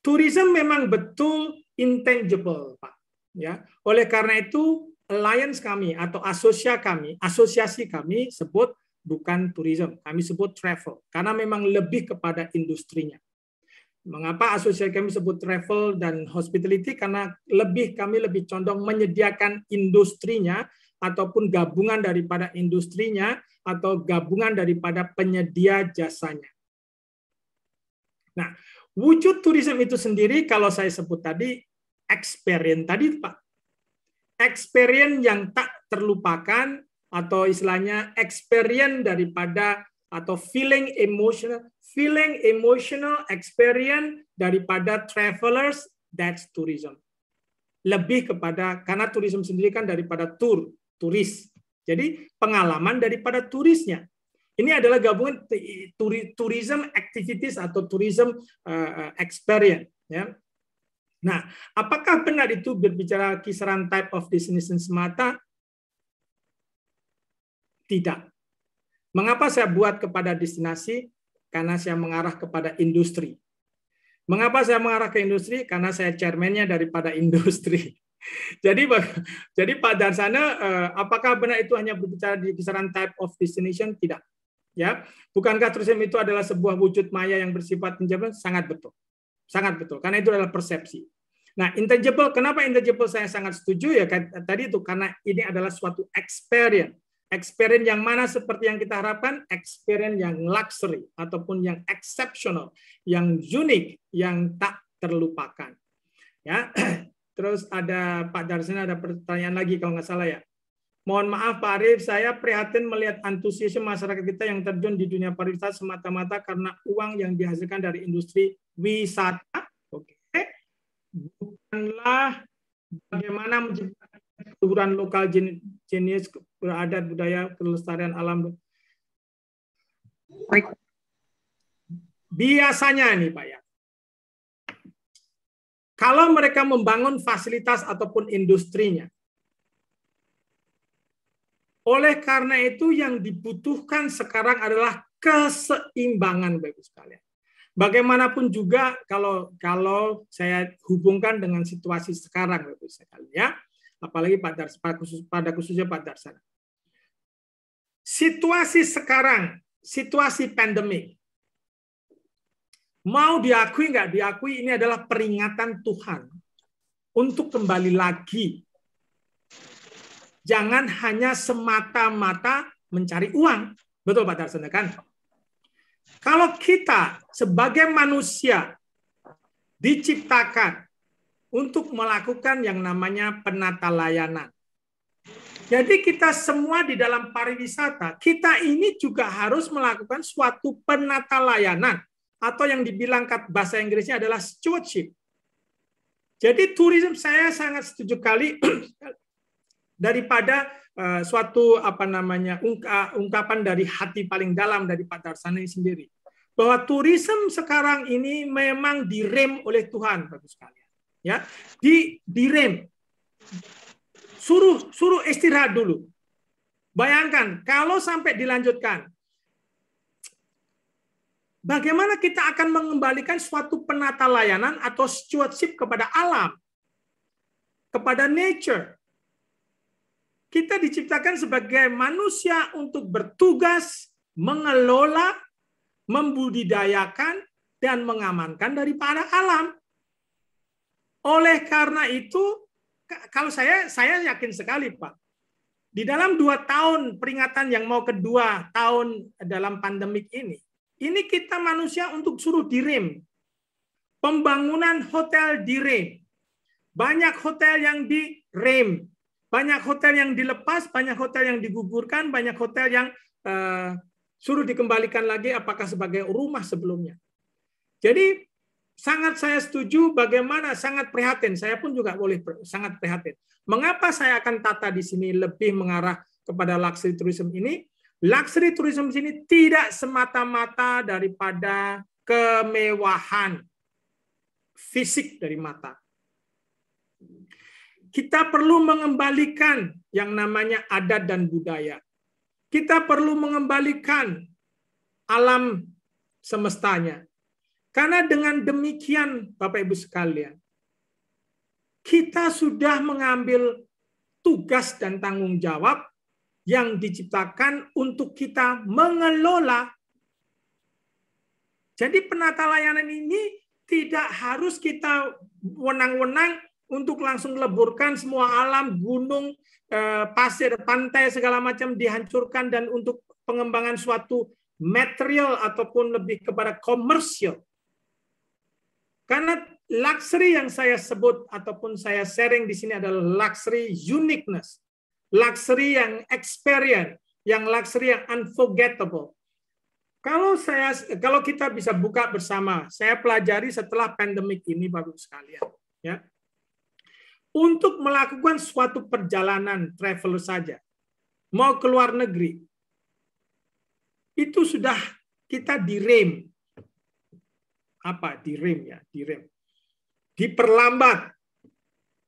tourism memang betul intangible, Pak. Ya, oleh karena itu alliance kami atau asosia kami, asosiasi kami sebut bukan tourism, kami sebut travel karena memang lebih kepada industrinya. Mengapa asosiasi kami sebut travel dan hospitality? Karena lebih kami lebih condong menyediakan industrinya ataupun gabungan daripada industrinya atau gabungan daripada penyedia jasanya. Nah, wujud tourism itu sendiri kalau saya sebut tadi experience tadi Pak. Experience yang tak terlupakan atau istilahnya experience daripada atau feeling emotional feeling emotional experience daripada travelers that's tourism lebih kepada karena tourism sendiri kan daripada tour turis jadi pengalaman daripada turisnya ini adalah gabungan tourism activities atau tourism eh, eh, experience ya nah apakah benar itu berbicara kisaran type of destination semata tidak Mengapa saya buat kepada destinasi? Karena saya mengarah kepada industri. Mengapa saya mengarah ke industri? Karena saya chairmannya daripada industri. jadi jadi pada sana eh, apakah benar itu hanya berbicara di kisaran type of destination? Tidak. Ya, bukankah tourism itu adalah sebuah wujud maya yang bersifat tangible? Sangat betul. Sangat betul. Karena itu adalah persepsi. Nah, intangible, kenapa intangible saya sangat setuju ya tadi itu karena ini adalah suatu experience Experience yang mana seperti yang kita harapkan? Experience yang luxury ataupun yang exceptional, yang unik, yang tak terlupakan. Ya. Terus ada Pak Darsen ada pertanyaan lagi kalau nggak salah ya. Mohon maaf Pak Arief, saya prihatin melihat antusiasme masyarakat kita yang terjun di dunia pariwisata semata-mata karena uang yang dihasilkan dari industri wisata. Oke. Bukanlah bagaimana menciptakan keluhuran lokal jenis adat budaya kelestarian alam biasanya nih Pak ya kalau mereka membangun fasilitas ataupun industrinya oleh karena itu yang dibutuhkan sekarang adalah keseimbangan Bapak sekalian. Bagaimanapun juga kalau kalau saya hubungkan dengan situasi sekarang Bapak sekalian ya, apalagi pada, pada khusus pada khususnya pada sana situasi sekarang, situasi pandemi, mau diakui nggak diakui ini adalah peringatan Tuhan untuk kembali lagi. Jangan hanya semata-mata mencari uang. Betul Pak Darsono kan? Kalau kita sebagai manusia diciptakan untuk melakukan yang namanya penata layanan. Jadi kita semua di dalam pariwisata, kita ini juga harus melakukan suatu penata layanan atau yang dibilang bahasa Inggrisnya adalah stewardship. Jadi turism saya sangat setuju kali daripada uh, suatu apa namanya ungkapan dari hati paling dalam dari Pak Darsani sendiri bahwa turism sekarang ini memang direm oleh Tuhan bagus sekalian ya di direm suruh suruh istirahat dulu. Bayangkan kalau sampai dilanjutkan, bagaimana kita akan mengembalikan suatu penata layanan atau stewardship kepada alam, kepada nature. Kita diciptakan sebagai manusia untuk bertugas, mengelola, membudidayakan, dan mengamankan daripada alam. Oleh karena itu, kalau saya saya yakin sekali Pak. Di dalam dua tahun peringatan yang mau kedua tahun dalam pandemik ini, ini kita manusia untuk suruh direm. Pembangunan hotel direm. Banyak hotel yang direm. Banyak hotel yang dilepas, banyak hotel yang digugurkan, banyak hotel yang uh, suruh dikembalikan lagi apakah sebagai rumah sebelumnya. Jadi sangat saya setuju bagaimana sangat prihatin. Saya pun juga boleh sangat prihatin. Mengapa saya akan tata di sini lebih mengarah kepada luxury tourism ini? Luxury tourism di sini tidak semata-mata daripada kemewahan fisik dari mata. Kita perlu mengembalikan yang namanya adat dan budaya. Kita perlu mengembalikan alam semestanya karena dengan demikian, Bapak Ibu sekalian, kita sudah mengambil tugas dan tanggung jawab yang diciptakan untuk kita mengelola. Jadi penata layanan ini tidak harus kita wenang-wenang untuk langsung leburkan semua alam, gunung, eh, pasir, pantai, segala macam dihancurkan dan untuk pengembangan suatu material ataupun lebih kepada komersial. Karena luxury yang saya sebut ataupun saya sharing di sini adalah luxury uniqueness, luxury yang experience, yang luxury yang unforgettable. Kalau saya kalau kita bisa buka bersama, saya pelajari setelah pandemik ini bagus sekalian, ya. Untuk melakukan suatu perjalanan travel saja, mau ke luar negeri, itu sudah kita direm apa direm ya direm diperlambat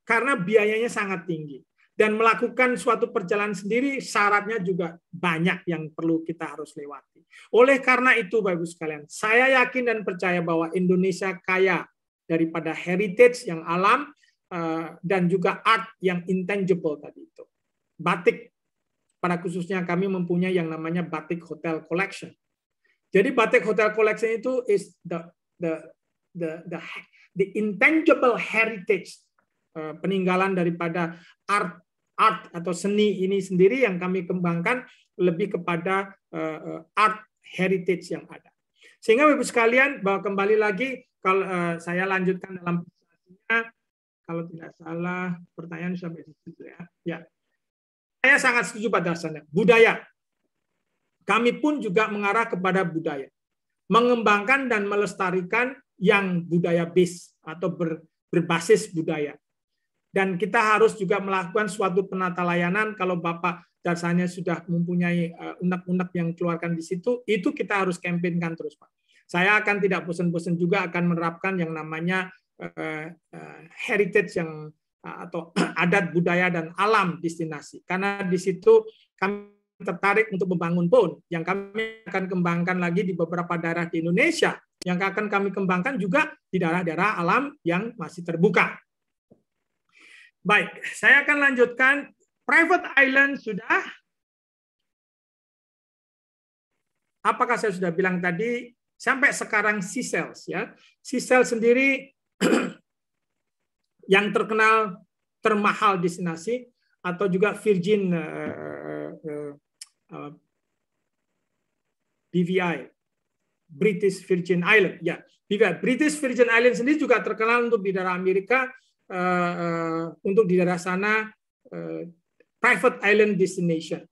karena biayanya sangat tinggi dan melakukan suatu perjalanan sendiri syaratnya juga banyak yang perlu kita harus lewati. Oleh karena itu Bapak Ibu sekalian, saya yakin dan percaya bahwa Indonesia kaya daripada heritage yang alam eh, dan juga art yang intangible tadi itu. Batik pada khususnya kami mempunyai yang namanya Batik Hotel Collection. Jadi Batik Hotel Collection itu is the the the the the intangible heritage uh, peninggalan daripada art art atau seni ini sendiri yang kami kembangkan lebih kepada uh, uh, art heritage yang ada. Sehingga Bapak sekalian bahwa kembali lagi kalau saya lanjutkan dalam presentasinya kalau tidak salah pertanyaan sampai di situ ya. Ya. Saya sangat setuju pada dasarnya budaya. Kami pun juga mengarah kepada budaya mengembangkan dan melestarikan yang budaya base atau ber, berbasis budaya. Dan kita harus juga melakukan suatu penata layanan kalau Bapak dasarnya sudah mempunyai eh, unek-unek yang keluarkan di situ, itu kita harus campaignkan terus Pak. Saya akan tidak bosan-bosan juga akan menerapkan yang namanya eh, eh, heritage yang atau adat budaya dan alam destinasi karena di situ kami tertarik untuk membangun pun yang kami akan kembangkan lagi di beberapa daerah di Indonesia yang akan kami kembangkan juga di daerah-daerah alam yang masih terbuka. Baik, saya akan lanjutkan private island sudah apakah saya sudah bilang tadi sampai sekarang Seychelles ya. Seychelles sendiri yang terkenal termahal destinasi atau juga Virgin eh, eh, eh, BVI, uh, British Virgin Island. Ya, BVI, British Virgin Island sendiri juga terkenal untuk di daerah Amerika, uh, uh, untuk di daerah sana uh, private island destination.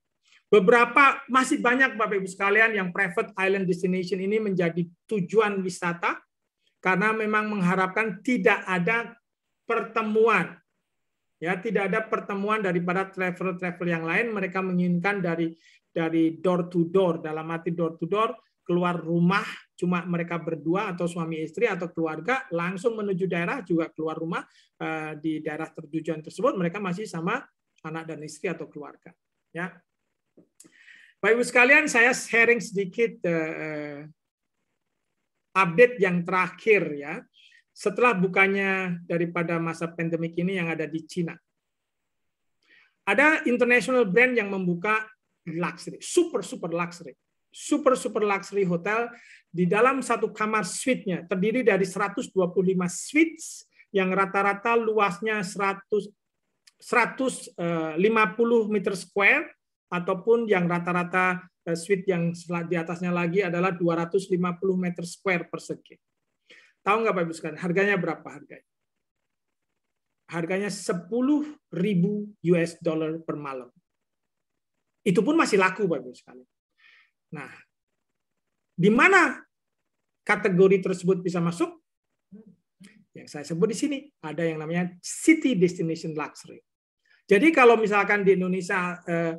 Beberapa masih banyak Bapak Ibu sekalian yang private island destination ini menjadi tujuan wisata karena memang mengharapkan tidak ada pertemuan ya tidak ada pertemuan daripada travel-travel yang lain mereka menginginkan dari dari door to door dalam arti door to door keluar rumah cuma mereka berdua atau suami istri atau keluarga langsung menuju daerah juga keluar rumah eh, di daerah tertujuan tersebut mereka masih sama anak dan istri atau keluarga ya Bapak Ibu sekalian saya sharing sedikit eh, eh, update yang terakhir ya setelah bukanya daripada masa pandemik ini yang ada di Cina ada international brand yang membuka luxury, super super luxury, super super luxury hotel di dalam satu kamar suite-nya terdiri dari 125 suites yang rata-rata luasnya 100 150 eh, meter square ataupun yang rata-rata eh, suite yang di atasnya lagi adalah 250 meter square persegi. Tahu nggak Pak Ibu sekalian, harganya berapa harganya? Harganya 10.000 US dollar per malam. Itu pun masih laku Pak Ibu sekali. Nah, di mana kategori tersebut bisa masuk? Yang saya sebut di sini ada yang namanya city destination luxury. Jadi kalau misalkan di Indonesia eh,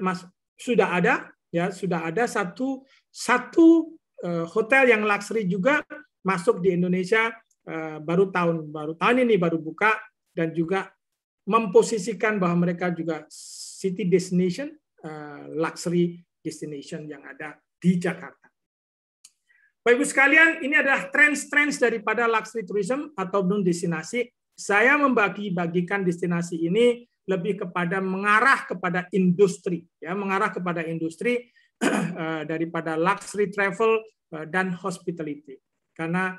mas, sudah ada ya sudah ada satu satu eh, hotel yang luxury juga masuk di Indonesia eh, baru tahun baru tahun ini baru buka dan juga memposisikan bahwa mereka juga city destination Eh, luxury destination yang ada di Jakarta. Baik Ibu sekalian, ini adalah trends-trends daripada luxury tourism atau belum destinasi. Saya membagi-bagikan destinasi ini lebih kepada mengarah kepada industri, ya mengarah kepada industri eh, daripada luxury travel eh, dan hospitality. Karena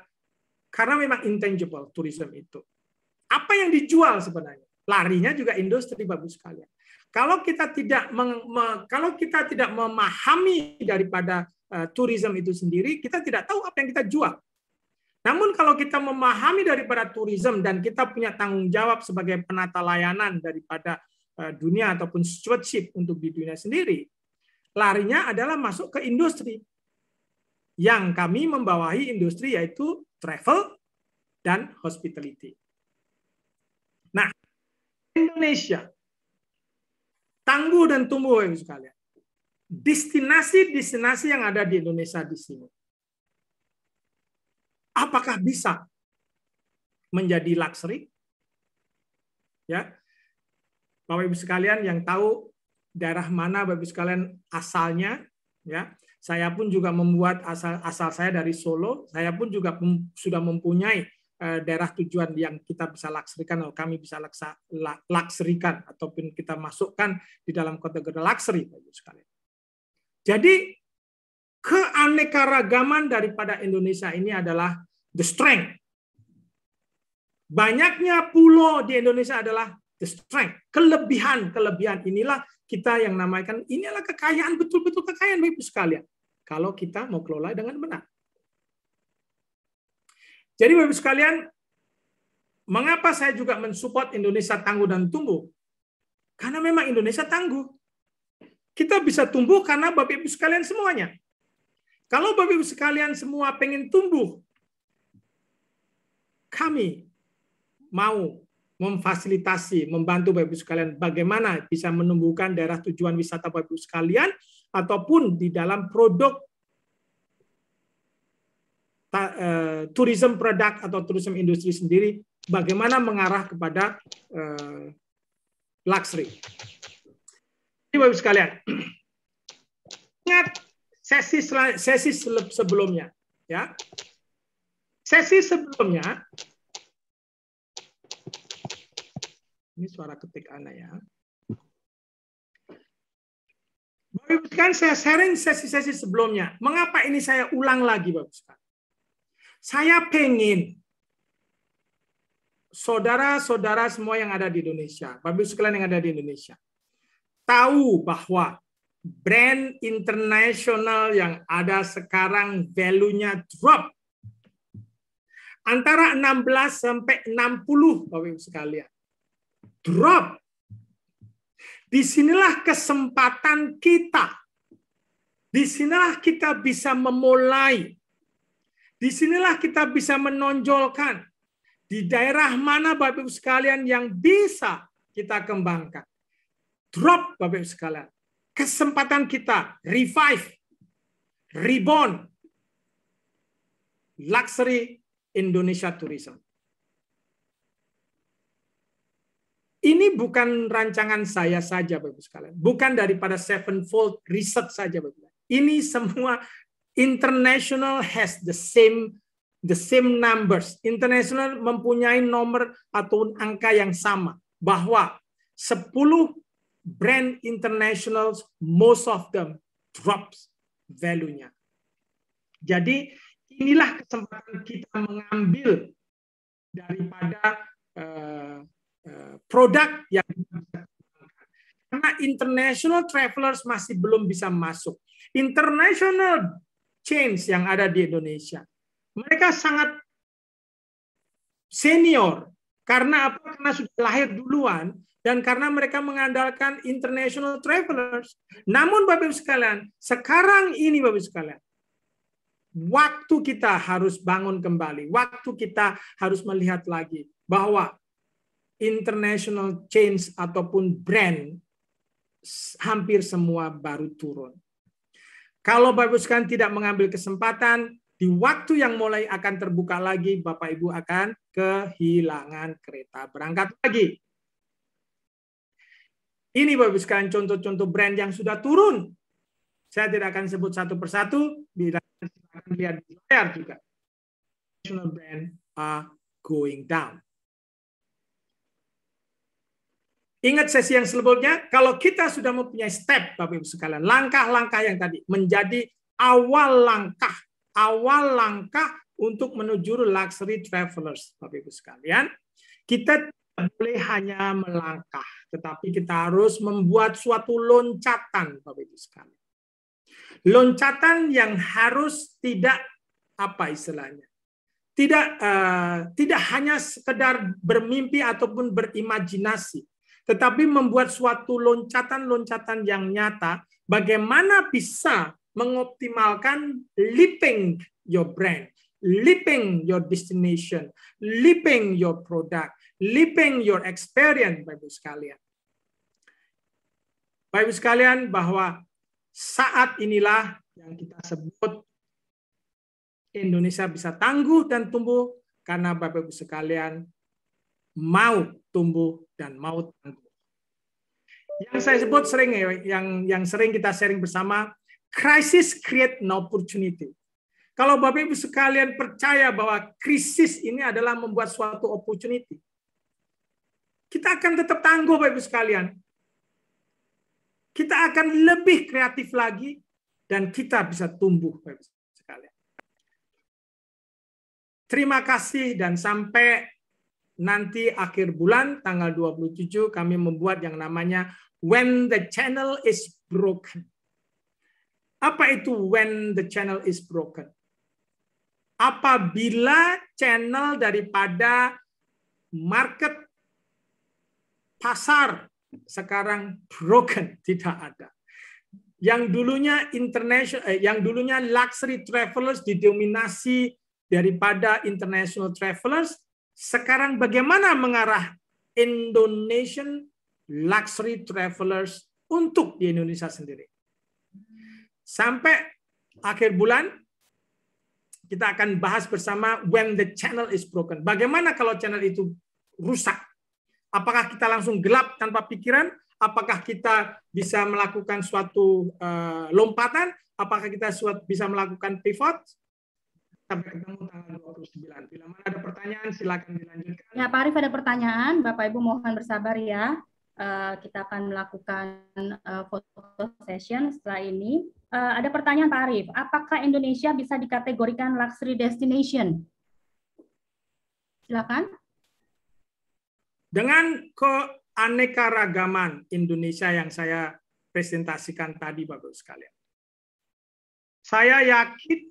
karena memang intangible tourism itu. Apa yang dijual sebenarnya? Larinya juga industri bagus sekalian. Kalau kita tidak meng, me, kalau kita tidak memahami daripada uh, tourism itu sendiri, kita tidak tahu apa yang kita jual. Namun kalau kita memahami daripada tourism dan kita punya tanggung jawab sebagai penata layanan daripada e, dunia ataupun stewardship untuk di dunia sendiri, larinya adalah masuk ke industri. Yang kami membawahi industri yaitu travel dan hospitality. Nah, Indonesia tangguh dan tumbuh yang sekalian. Destinasi-destinasi yang ada di Indonesia di sini. Apakah bisa menjadi luxury? Ya. Bapak Ibu sekalian yang tahu daerah mana Bapak Ibu sekalian asalnya, ya. Saya pun juga membuat asal asal saya dari Solo, saya pun juga sudah mempunyai Eh, daerah tujuan yang kita bisa laksrikan atau kami bisa laksa, laksrikan ataupun kita masukkan di dalam kategori laksri Pak Ibu sekalian. Jadi keanekaragaman daripada Indonesia ini adalah the strength. Banyaknya pulau di Indonesia adalah the strength. Kelebihan-kelebihan inilah kita yang namakan inilah kekayaan betul-betul kekayaan Bapak sekalian. Kalau kita mau kelola dengan benar. Jadi Bapak sekalian, mengapa saya juga mensupport Indonesia tangguh dan tumbuh? Karena memang Indonesia tangguh. Kita bisa tumbuh karena Bapak Ibu sekalian semuanya. Kalau Bapak Ibu sekalian semua pengen tumbuh, kami mau memfasilitasi, membantu Bapak Ibu sekalian bagaimana bisa menumbuhkan daerah tujuan wisata Bapak Ibu sekalian ataupun di dalam produk Eh, tourism product atau tourism industri sendiri bagaimana mengarah kepada uh, luxury. Ini Bapak sekalian, ingat sesi sesi sebelumnya ya. Sesi sebelumnya ini suara ketik Ana ya. Bapak sekalian, saya sharing sesi-sesi sebelumnya. Mengapa ini saya ulang lagi Bapak sekalian? Saya pengen saudara-saudara semua yang ada di Indonesia, Bapak sekalian yang ada di Indonesia, tahu bahwa brand internasional yang ada sekarang value-nya drop antara 16 sampai 60 Bapak Ibu sekalian. Drop. Disinilah kesempatan kita. Disinilah kita bisa memulai Disinilah kita bisa menonjolkan di daerah mana Bapak Ibu sekalian yang bisa kita kembangkan. Drop Bapak Ibu sekalian. Kesempatan kita revive, reborn, luxury Indonesia tourism. Ini bukan rancangan saya saja Bapak Ibu sekalian. Bukan daripada Sevenfold Research saja Bapak Ibu. Ini semua International has the same the same numbers. International mempunyai nomor atau angka yang sama bahwa 10 brand internationals most of them drops value-nya. Jadi inilah kesempatan kita mengambil daripada uh, uh, produk yang karena international travelers masih belum bisa masuk. International change yang ada di Indonesia. Mereka sangat senior karena apa? Karena sudah lahir duluan dan karena mereka mengandalkan international travelers. Namun Bapak Ibu sekalian, sekarang ini Bapak Ibu sekalian, waktu kita harus bangun kembali, waktu kita harus melihat lagi bahwa international change ataupun brand hampir semua baru turun. Kalau Bapak Ibu sekalian tidak mengambil kesempatan, di waktu yang mulai akan terbuka lagi, Bapak Ibu akan kehilangan kereta berangkat lagi. Ini Bapak Ibu sekalian contoh-contoh brand yang sudah turun. Saya tidak akan sebut satu persatu, bila lihat di layar juga. National brand are going down. Ingat sesi yang sebelumnya, kalau kita sudah mempunyai step, Bapak Ibu sekalian, langkah-langkah yang tadi menjadi awal langkah, awal langkah untuk menuju luxury travelers, Bapak Ibu sekalian. Kita tidak boleh hanya melangkah, tetapi kita harus membuat suatu loncatan, Bapak Ibu sekalian. Loncatan yang harus tidak apa istilahnya, tidak uh, tidak hanya sekedar bermimpi ataupun berimajinasi, tetapi membuat suatu loncatan-loncatan yang nyata bagaimana bisa mengoptimalkan leaping your brand, leaping your destination, leaping your product, leaping your experience, Bapak Ibu sekalian. Bapak Ibu sekalian bahwa saat inilah yang kita sebut Indonesia bisa tangguh dan tumbuh karena Bapak Ibu sekalian mau tumbuh dan mau tangguh. Yang saya sebut sering ya, yang yang sering kita sharing bersama, crisis create an opportunity. Kalau Bapak Ibu sekalian percaya bahwa krisis ini adalah membuat suatu opportunity, kita akan tetap tangguh Bapak Ibu sekalian. Kita akan lebih kreatif lagi dan kita bisa tumbuh Bapak Ibu sekalian. Terima kasih dan sampai nanti akhir bulan tanggal 27 kami membuat yang namanya When the Channel is Broken. Apa itu when the channel is broken? Apabila channel daripada market pasar sekarang broken, tidak ada. Yang dulunya international, eh, yang dulunya luxury travelers didominasi daripada international travelers, sekarang bagaimana mengarah Indonesian luxury travelers untuk di Indonesia sendiri. Sampai akhir bulan kita akan bahas bersama when the channel is broken. Bagaimana kalau channel itu rusak? Apakah kita langsung gelap tanpa pikiran? Apakah kita bisa melakukan suatu eh, lompatan? Apakah kita suat, bisa melakukan pivot? Sampai ketemu tanggal 29. Bila mana ada pertanyaan, silakan dilanjutkan. Ya, Pak Arief ada pertanyaan. Bapak Ibu mohon bersabar ya. Uh, kita akan melakukan uh, foto session setelah ini. Uh, ada pertanyaan Pak Arif apakah Indonesia bisa dikategorikan luxury destination? Silakan. Dengan keanekaragaman Indonesia yang saya presentasikan tadi, Bapak Ibu sekalian. Saya yakin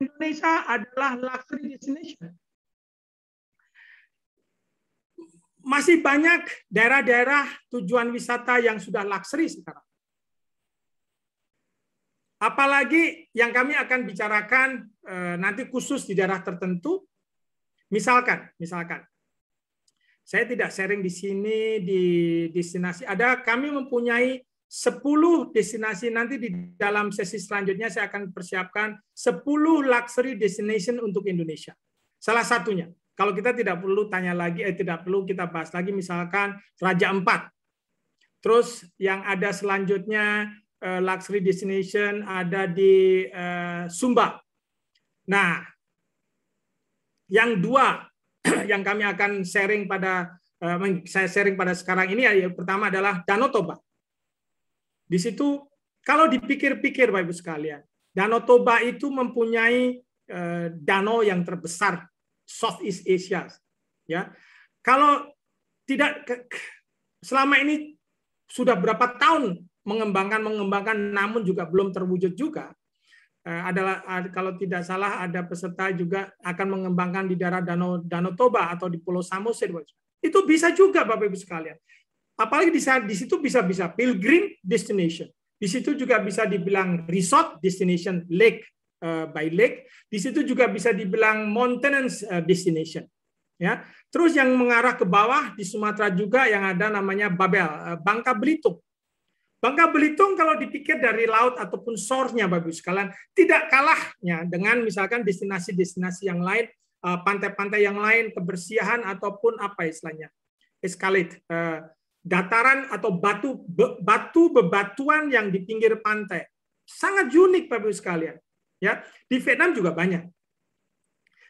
Indonesia adalah luxury destination. Masih banyak daerah-daerah tujuan wisata yang sudah luxury sekarang. Apalagi yang kami akan bicarakan eh, nanti khusus di daerah tertentu, misalkan, misalkan, saya tidak sharing di sini di destinasi. Ada kami mempunyai 10 destinasi nanti di dalam sesi selanjutnya saya akan persiapkan 10 luxury destination untuk Indonesia. Salah satunya, kalau kita tidak perlu tanya lagi, eh tidak perlu kita bahas lagi misalkan Raja Empat. Terus yang ada selanjutnya eh, luxury destination ada di eh, Sumba. Nah, yang dua yang kami akan sharing pada eh, saya sharing pada sekarang ini ya pertama adalah Danau Toba di situ kalau dipikir-pikir Bapak Ibu sekalian, Danau Toba itu mempunyai eh, danau yang terbesar Southeast Asia. Ya. Kalau tidak selama ini sudah berapa tahun mengembangkan mengembangkan namun juga belum terwujud juga eh, adalah kalau tidak salah ada peserta juga akan mengembangkan di daerah danau danau Toba atau di Pulau Samosir itu bisa juga Bapak Ibu sekalian apalagi di sana di situ bisa bisa pilgrim destination. Di situ juga bisa dibilang resort destination lake uh, by lake. Di situ juga bisa dibilang mountainous eh, destination. Ya. Terus yang mengarah ke bawah di Sumatera juga yang ada namanya Babel, uh, Bangka Belitung. Bangka Belitung kalau dipikir dari laut ataupun source-nya bagus sekalian, tidak kalahnya dengan misalkan destinasi-destinasi yang lain, pantai-pantai yang lain, kebersihan ataupun apa istilahnya, escalate, dataran atau batu be, batu bebatuan yang di pinggir pantai. Sangat unik Bapak Ibu sekalian. Ya, di Vietnam juga banyak.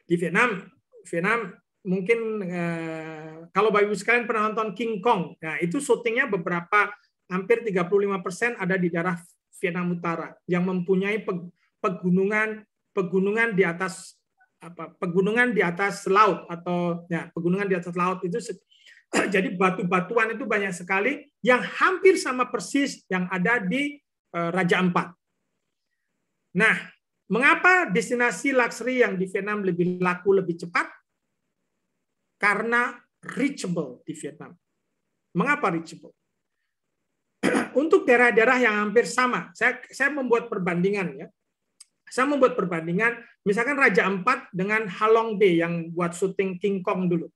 Di Vietnam, Vietnam mungkin eh, kalau Bapak Ibu sekalian pernah nonton King Kong. Nah, itu syutingnya beberapa hampir 35% ada di daerah Vietnam Utara yang mempunyai pegunungan pegunungan di atas apa pegunungan di atas laut atau ya pegunungan di atas laut itu Jadi batu-batuan itu banyak sekali yang hampir sama persis yang ada di eh, Raja Ampat. Nah, mengapa destinasi luxury yang di Vietnam lebih laku lebih cepat? Karena reachable di Vietnam. Mengapa reachable? Untuk daerah-daerah yang hampir sama, saya, saya membuat perbandingan ya. Saya membuat perbandingan, misalkan Raja Ampat dengan Halong Bay yang buat syuting King Kong dulu.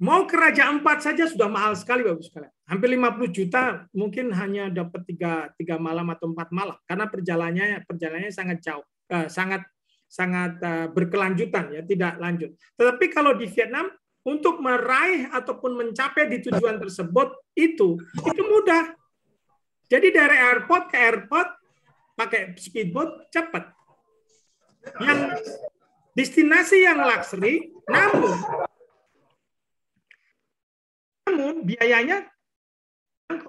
Mau kerajaan empat saja sudah mahal sekali Bapak sekalian. Hampir 50 juta mungkin hanya dapat tiga, tiga malam atau empat malam karena perjalanannya perjalanannya sangat jauh, eh, sangat sangat eh, berkelanjutan ya, tidak lanjut. Tetapi kalau di Vietnam untuk meraih ataupun mencapai di tujuan tersebut itu itu mudah. Jadi dari airport ke airport pakai speedboat cepat. Yang destinasi yang luxury namun namun biayanya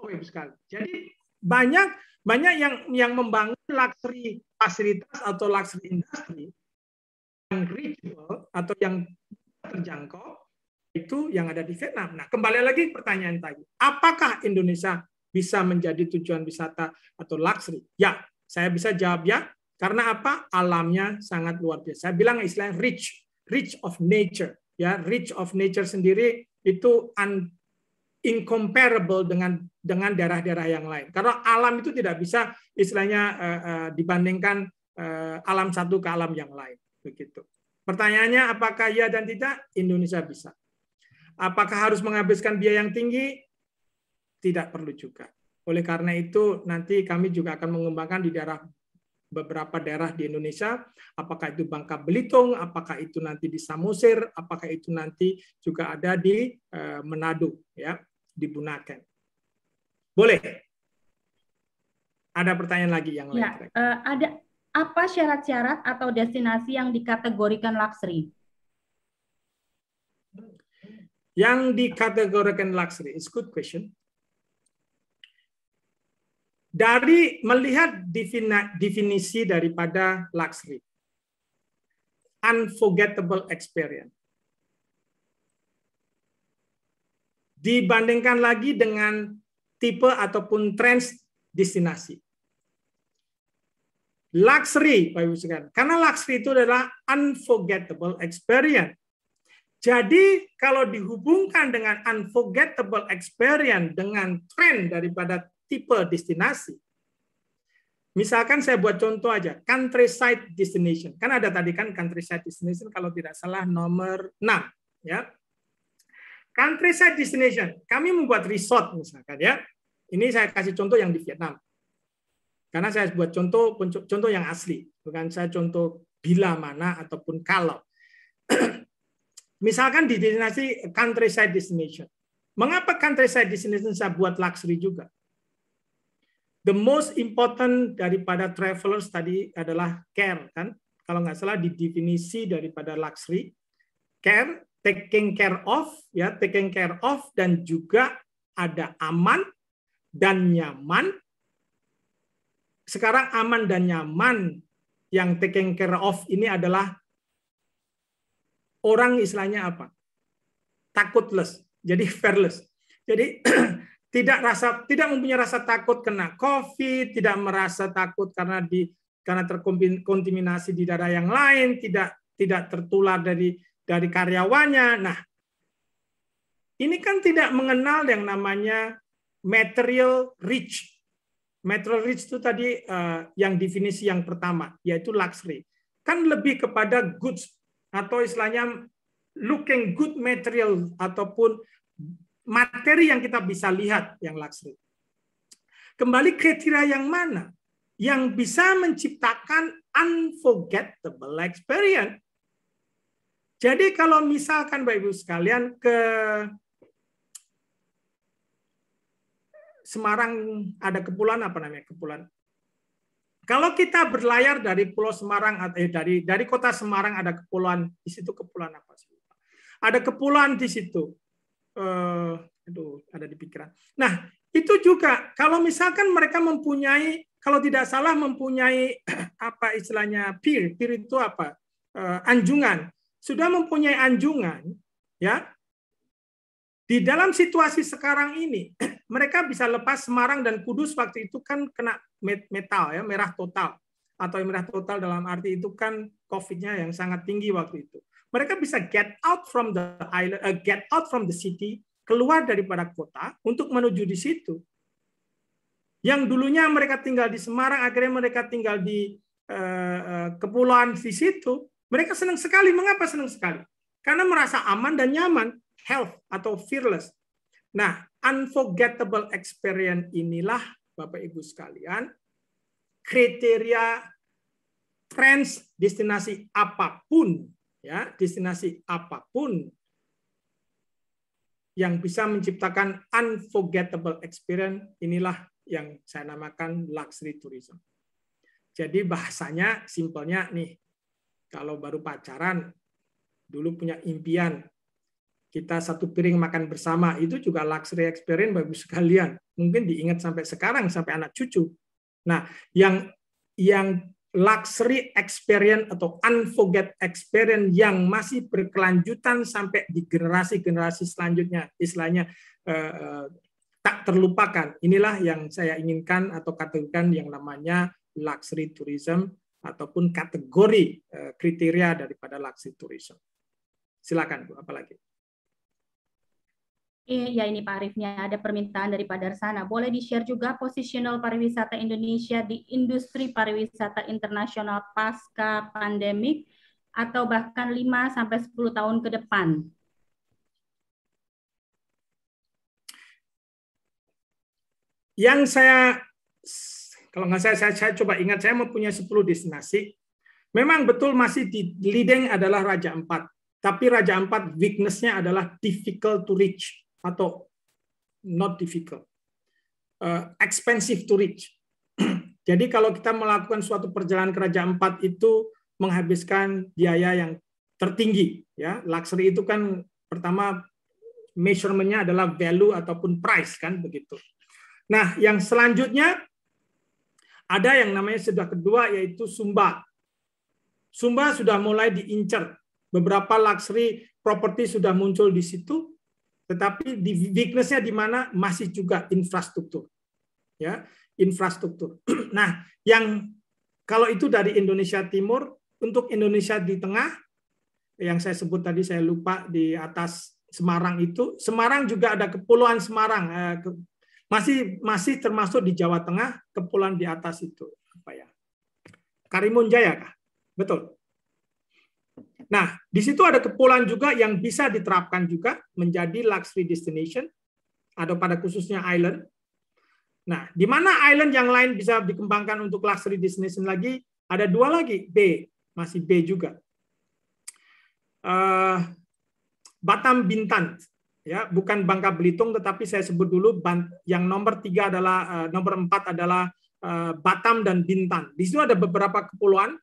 web sekali. Jadi banyak banyak yang yang membangun luxury fasilitas atau luxury industri yang reachable atau yang terjangkau itu yang ada di Vietnam. Nah, kembali lagi pertanyaan tadi. Apakah Indonesia bisa menjadi tujuan wisata atau luxury? Ya, saya bisa jawab ya. Karena apa? Alamnya sangat luar biasa. Saya bilang istilah rich, rich of nature. Ya, rich of nature sendiri itu incomparable dengan dengan daerah-daerah yang lain. Karena alam itu tidak bisa istilahnya uh, uh, dibandingkan uh, alam satu ke alam yang lain. Begitu. Pertanyaannya apakah ya dan tidak? Indonesia bisa. Apakah harus menghabiskan biaya yang tinggi? Tidak perlu juga. Oleh karena itu nanti kami juga akan mengembangkan di daerah beberapa daerah di Indonesia, apakah itu Bangka Belitung, apakah itu nanti di Samosir, apakah itu nanti juga ada di Manado ya digunakan. Boleh. Ada pertanyaan lagi yang lain? Ya, uh, ada apa syarat-syarat atau destinasi yang dikategorikan luxury? Yang dikategorikan luxury, it's good question. Dari melihat definisi daripada luxury, unforgettable experience. dibandingkan lagi dengan tipe ataupun trends destinasi. Luxury, Pak Ibu sekalian. Karena luxury itu adalah unforgettable experience. Jadi kalau dihubungkan dengan unforgettable experience dengan tren daripada tipe destinasi, Misalkan saya buat contoh aja, countryside destination. Kan ada tadi kan countryside destination kalau tidak salah nomor 6. ya Countryside destination. Kami membuat resort misalkan ya. Ini saya kasih contoh yang di Vietnam. Karena saya buat contoh contoh yang asli, bukan saya contoh bila mana ataupun kalau. Misalkan di destinasi countryside destination. Mengapa countryside destination saya buat luxury juga? The most important daripada travelers tadi adalah care kan? Kalau nggak salah di definisi daripada luxury, care taking care of ya taking care of dan juga ada aman dan nyaman sekarang aman dan nyaman yang taking care of ini adalah orang istilahnya apa takutless jadi fearless jadi tidak rasa tidak mempunyai rasa takut kena covid tidak merasa takut karena di karena terkontaminasi di darah yang lain tidak tidak tertular dari dari karyawannya. Nah, ini kan tidak mengenal yang namanya material rich. Material rich itu tadi eh, yang definisi yang pertama, yaitu luxury. Kan lebih kepada goods atau istilahnya looking good material ataupun materi yang kita bisa lihat yang luxury. Kembali kriteria yang mana? Yang bisa menciptakan unforgettable experience jadi kalau misalkan Bapak Ibu sekalian ke Semarang ada kepulauan apa namanya? Kepulauan. Kalau kita berlayar dari Pulau Semarang atau eh, dari dari kota Semarang ada kepulauan di situ kepulauan apa sih? Ada kepulauan di situ. Eh, aduh, ada di pikiran. Nah, itu juga kalau misalkan mereka mempunyai kalau tidak salah mempunyai apa istilahnya pir pir itu apa? eh, anjungan sudah mempunyai anjungan, ya di dalam situasi sekarang ini mereka bisa lepas Semarang dan Kudus waktu itu kan kena metal ya merah total atau merah total dalam arti itu kan COVID-nya yang sangat tinggi waktu itu. Mereka bisa get out from the island, uh, get out from the city, keluar daripada kota untuk menuju di situ. Yang dulunya mereka tinggal di Semarang, akhirnya mereka tinggal di eh, eh, kepulauan di situ. Mereka senang sekali. Mengapa senang sekali? Karena merasa aman dan nyaman, health atau fearless. Nah, unforgettable experience inilah Bapak Ibu sekalian kriteria trends destinasi apapun ya, destinasi apapun yang bisa menciptakan unforgettable experience inilah yang saya namakan luxury tourism. Jadi bahasanya simpelnya nih kalau baru pacaran dulu punya impian kita satu piring makan bersama itu juga luxury experience bagus sekalian mungkin diingat sampai sekarang sampai anak cucu nah yang yang luxury experience atau unforget experience yang masih berkelanjutan sampai di generasi-generasi selanjutnya istilahnya eh, eh, tak terlupakan inilah yang saya inginkan atau katakan yang namanya luxury tourism ataupun kategori eh, kriteria daripada laksi Tourism. Silakan Bu, apalagi? Iya, iya ini Pak Arifnya, ada permintaan dari sana, Boleh di-share juga positional pariwisata Indonesia di industri pariwisata internasional pasca pandemik atau bahkan 5-10 tahun ke depan? Yang saya kalau nggak saya, saya saya coba ingat saya mempunyai 10 destinasi. Memang betul masih di leading adalah Raja Empat, tapi Raja Empat weakness-nya adalah difficult to reach atau not difficult, uh, expensive to reach. Jadi kalau kita melakukan suatu perjalanan ke Raja Empat itu menghabiskan biaya yang tertinggi. Ya, luxury itu kan pertama measurement-nya adalah value ataupun price kan begitu. Nah, yang selanjutnya ada yang namanya sudah kedua yaitu Sumba. Sumba sudah mulai diincar. Beberapa luxury properti sudah muncul di situ, tetapi di weakness-nya di mana masih juga infrastruktur. Ya, infrastruktur. Nah, yang kalau itu dari Indonesia Timur untuk Indonesia di tengah yang saya sebut tadi saya lupa di atas Semarang itu Semarang juga ada kepulauan Semarang eh, masih masih termasuk di Jawa Tengah, kepulauan di atas itu apa ya? Karimun Jaya kah? Betul. Nah, di situ ada kepulauan juga yang bisa diterapkan juga menjadi luxury destination atau pada khususnya island. Nah, di mana island yang lain bisa dikembangkan untuk luxury destination lagi? Ada dua lagi, B, masih B juga. Uh, Batam Bintan ya bukan Bangka Belitung tetapi saya sebut dulu yang nomor tiga adalah eh, nomor empat adalah eh, Batam dan Bintan. Di situ ada beberapa kepulauan.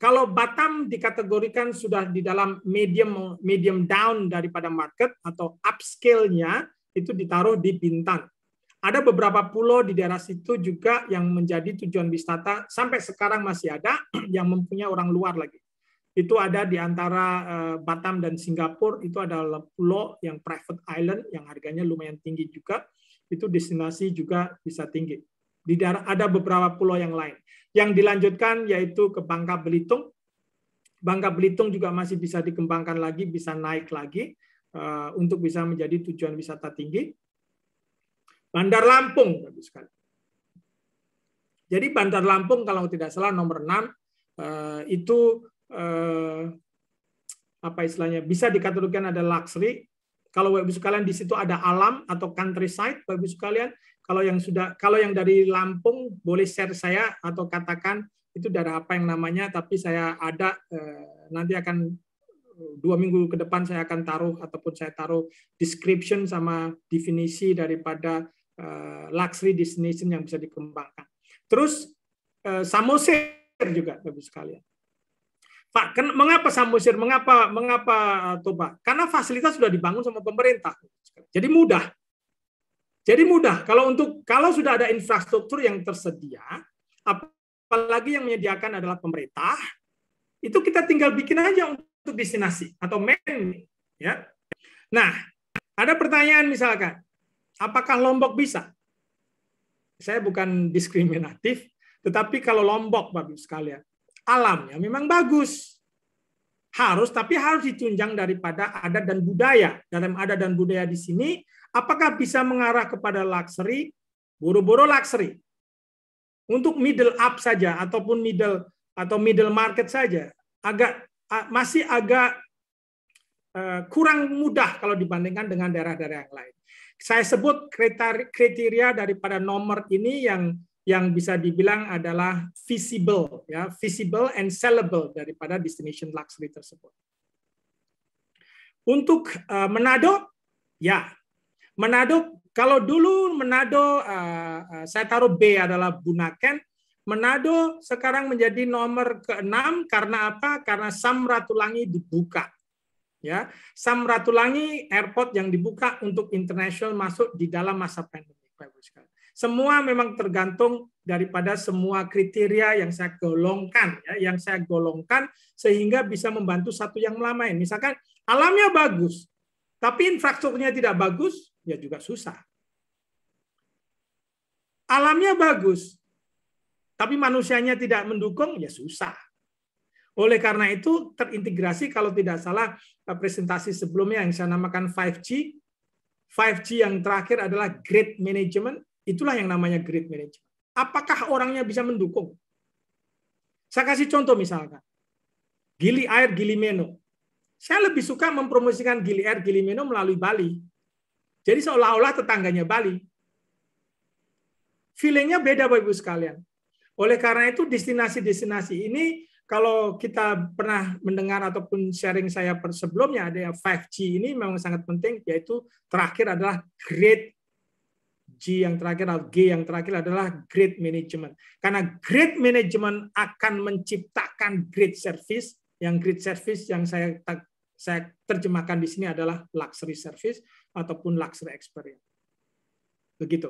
Kalau Batam dikategorikan sudah di dalam medium medium down daripada market atau upscale-nya itu ditaruh di Bintan. Ada beberapa pulau di daerah situ juga yang menjadi tujuan wisata sampai sekarang masih ada yang mempunyai orang luar lagi itu ada di antara eh, Batam dan Singapura itu ada pulau yang private island yang harganya lumayan tinggi juga itu destinasi juga bisa tinggi di daerah ada beberapa pulau yang lain yang dilanjutkan yaitu ke Bangka Belitung Bangka Belitung juga masih bisa dikembangkan lagi bisa naik lagi eh, untuk bisa menjadi tujuan wisata tinggi Bandar Lampung bagus sekali jadi Bandar Lampung kalau tidak salah nomor 6 eh, itu eh, apa istilahnya bisa dikategorikan ada luxury. Kalau Bapak Ibu sekalian di situ ada alam atau countryside Bapak Ibu sekalian. Kalau yang sudah kalau yang dari Lampung boleh share saya atau katakan itu daerah apa yang namanya tapi saya ada eh, nanti akan dua minggu ke depan saya akan taruh ataupun saya taruh description sama definisi daripada eh, luxury destination yang bisa dikembangkan. Terus eh, Samosir juga bagus sekalian. Pak, ken, mengapa Samusir? Mengapa mengapa eh, Toba? Karena fasilitas sudah dibangun sama pemerintah. Jadi mudah. Jadi mudah kalau untuk kalau sudah ada infrastruktur yang tersedia, apalagi yang menyediakan adalah pemerintah, itu kita tinggal bikin aja untuk destinasi atau main ya. Nah, ada pertanyaan misalkan, apakah Lombok bisa? Saya bukan diskriminatif, tetapi kalau Lombok Bapak sekalian, alamnya memang bagus. Harus, tapi harus ditunjang daripada adat dan budaya. Dalam adat dan budaya di sini, apakah bisa mengarah kepada luxury? buru-buru luxury. Untuk middle up saja, ataupun middle atau middle market saja, agak masih agak e, kurang mudah kalau dibandingkan dengan daerah-daerah yang lain. Saya sebut kriteria daripada nomor ini yang yang bisa dibilang adalah visible ya visible and sellable daripada destination luxury tersebut. Untuk uh, Manado ya Manado kalau dulu Manado uh, uh, saya taruh B adalah Bunaken Manado sekarang menjadi nomor keenam karena apa? Karena Samratulangi dibuka. Ya, Samratulangi airport yang dibuka untuk international masuk di dalam masa pandemi. Bagus sekali. Semua memang tergantung daripada semua kriteria yang saya golongkan, ya, yang saya golongkan sehingga bisa membantu satu yang lain. Misalkan alamnya bagus, tapi infrastrukturnya tidak bagus, ya juga susah. Alamnya bagus, tapi manusianya tidak mendukung, ya susah. Oleh karena itu terintegrasi kalau tidak salah eh, presentasi sebelumnya yang saya namakan 5G. 5G yang terakhir adalah great management Itulah yang namanya great management. Apakah orangnya bisa mendukung? Saya kasih contoh misalkan. Gili Air Gili Meno. Saya lebih suka mempromosikan Gili Air Gili Meno melalui Bali. Jadi seolah-olah tetangganya Bali. Feelingnya beda Bapak Ibu sekalian. Oleh karena itu destinasi-destinasi ini kalau kita pernah mendengar ataupun sharing saya sebelumnya ada 5G ini memang sangat penting yaitu terakhir adalah great G yang terakhir, atau G yang terakhir adalah great management. Karena great management akan menciptakan great service. Yang great service yang saya saya terjemahkan di sini adalah luxury service ataupun luxury experience. Begitu.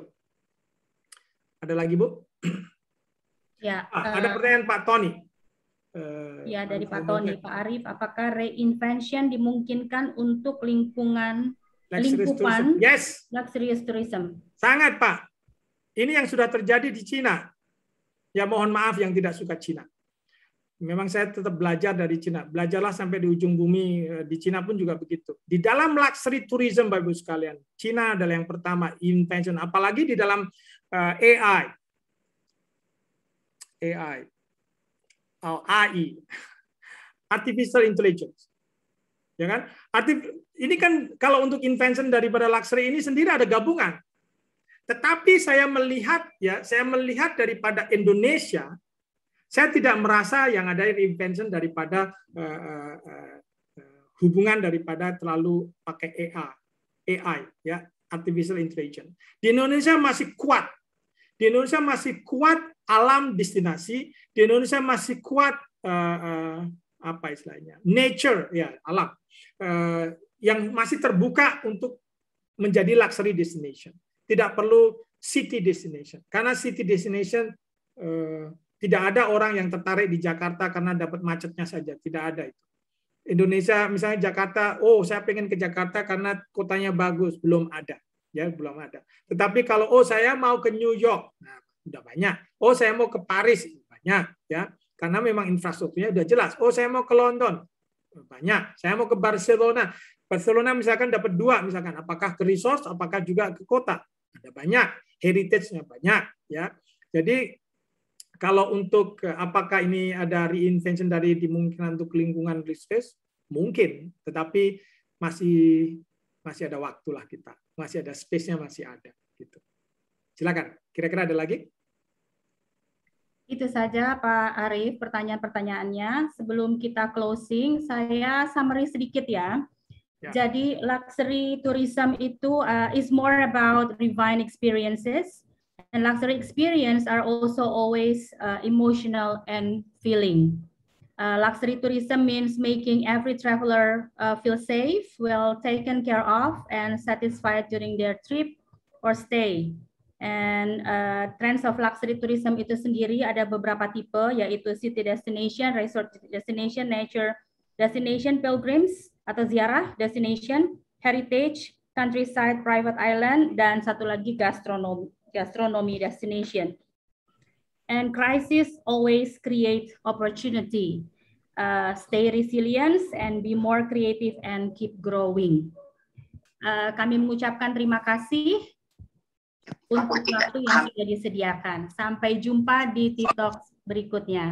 Ada lagi Bu? Ya. Ah, uh, ada eh, pertanyaan Pak Tony. Uh, ya dari Pak Tony, Pak Arif, apakah reinvention dimungkinkan untuk lingkungan Luxurious lingkupan Yes. Luxurious tourism. Sangat, Pak. Ini yang sudah terjadi di Cina. Ya mohon maaf yang tidak suka Cina. Memang saya tetap belajar dari Cina. Belajarlah sampai di ujung bumi. Eh, di Cina pun juga begitu. Di dalam luxury tourism, bapak sekalian, Cina adalah yang pertama, invention. Apalagi di dalam eh, AI. AI. Oh, AI. Artificial Intelligence ya kan? Arti ini kan kalau untuk invention daripada luxury ini sendiri ada gabungan. Tetapi saya melihat ya, saya melihat daripada Indonesia, saya tidak merasa yang ada invention daripada uh, uh, uh, hubungan daripada terlalu pakai AI, AI ya, artificial intelligence. Di Indonesia masih kuat. Di Indonesia masih kuat alam destinasi, di Indonesia masih kuat uh, uh, apa istilahnya nature ya alam eh, yang masih terbuka untuk menjadi luxury destination tidak perlu city destination karena city destination eh, tidak ada orang yang tertarik di Jakarta karena dapat macetnya saja tidak ada itu Indonesia misalnya Jakarta oh saya pengen ke Jakarta karena kotanya bagus belum ada ya belum ada tetapi kalau oh saya mau ke New York nah udah banyak oh saya mau ke Paris banyak ya karena memang infrastrukturnya sudah jelas. Oh, saya mau ke London. Banyak. Saya mau ke Barcelona. Barcelona misalkan dapat dua misalkan. Apakah ke resource, apakah juga ke kota. Ada banyak. Heritage-nya banyak. ya. Jadi kalau untuk eh, apakah ini ada reinvention dari dimungkinkan untuk lingkungan bisnis, mungkin. Tetapi masih masih ada waktulah kita. Masih ada space-nya masih ada. gitu. Silakan. Kira-kira ada lagi? Itu saja Pak Arief pertanyaan-pertanyaannya. Sebelum kita closing, saya summary sedikit ya. Yeah. Jadi luxury tourism itu uh, is more about divine experiences and luxury experience are also always uh, emotional and feeling. Uh, luxury tourism means making every traveler uh, feel safe, well taken care of, and satisfied during their trip or stay. And uh, trends of luxury tourism itu sendiri ada beberapa tipe, yaitu city destination, resort destination, nature destination, pilgrims atau ziarah destination, heritage, countryside, private island, dan satu lagi gastronomi, gastronomy destination. And crisis always create opportunity. Uh, stay resilient and be more creative and keep growing. Uh, kami mengucapkan terima kasih untuk waktu yang sudah disediakan. Sampai jumpa di TikTok berikutnya.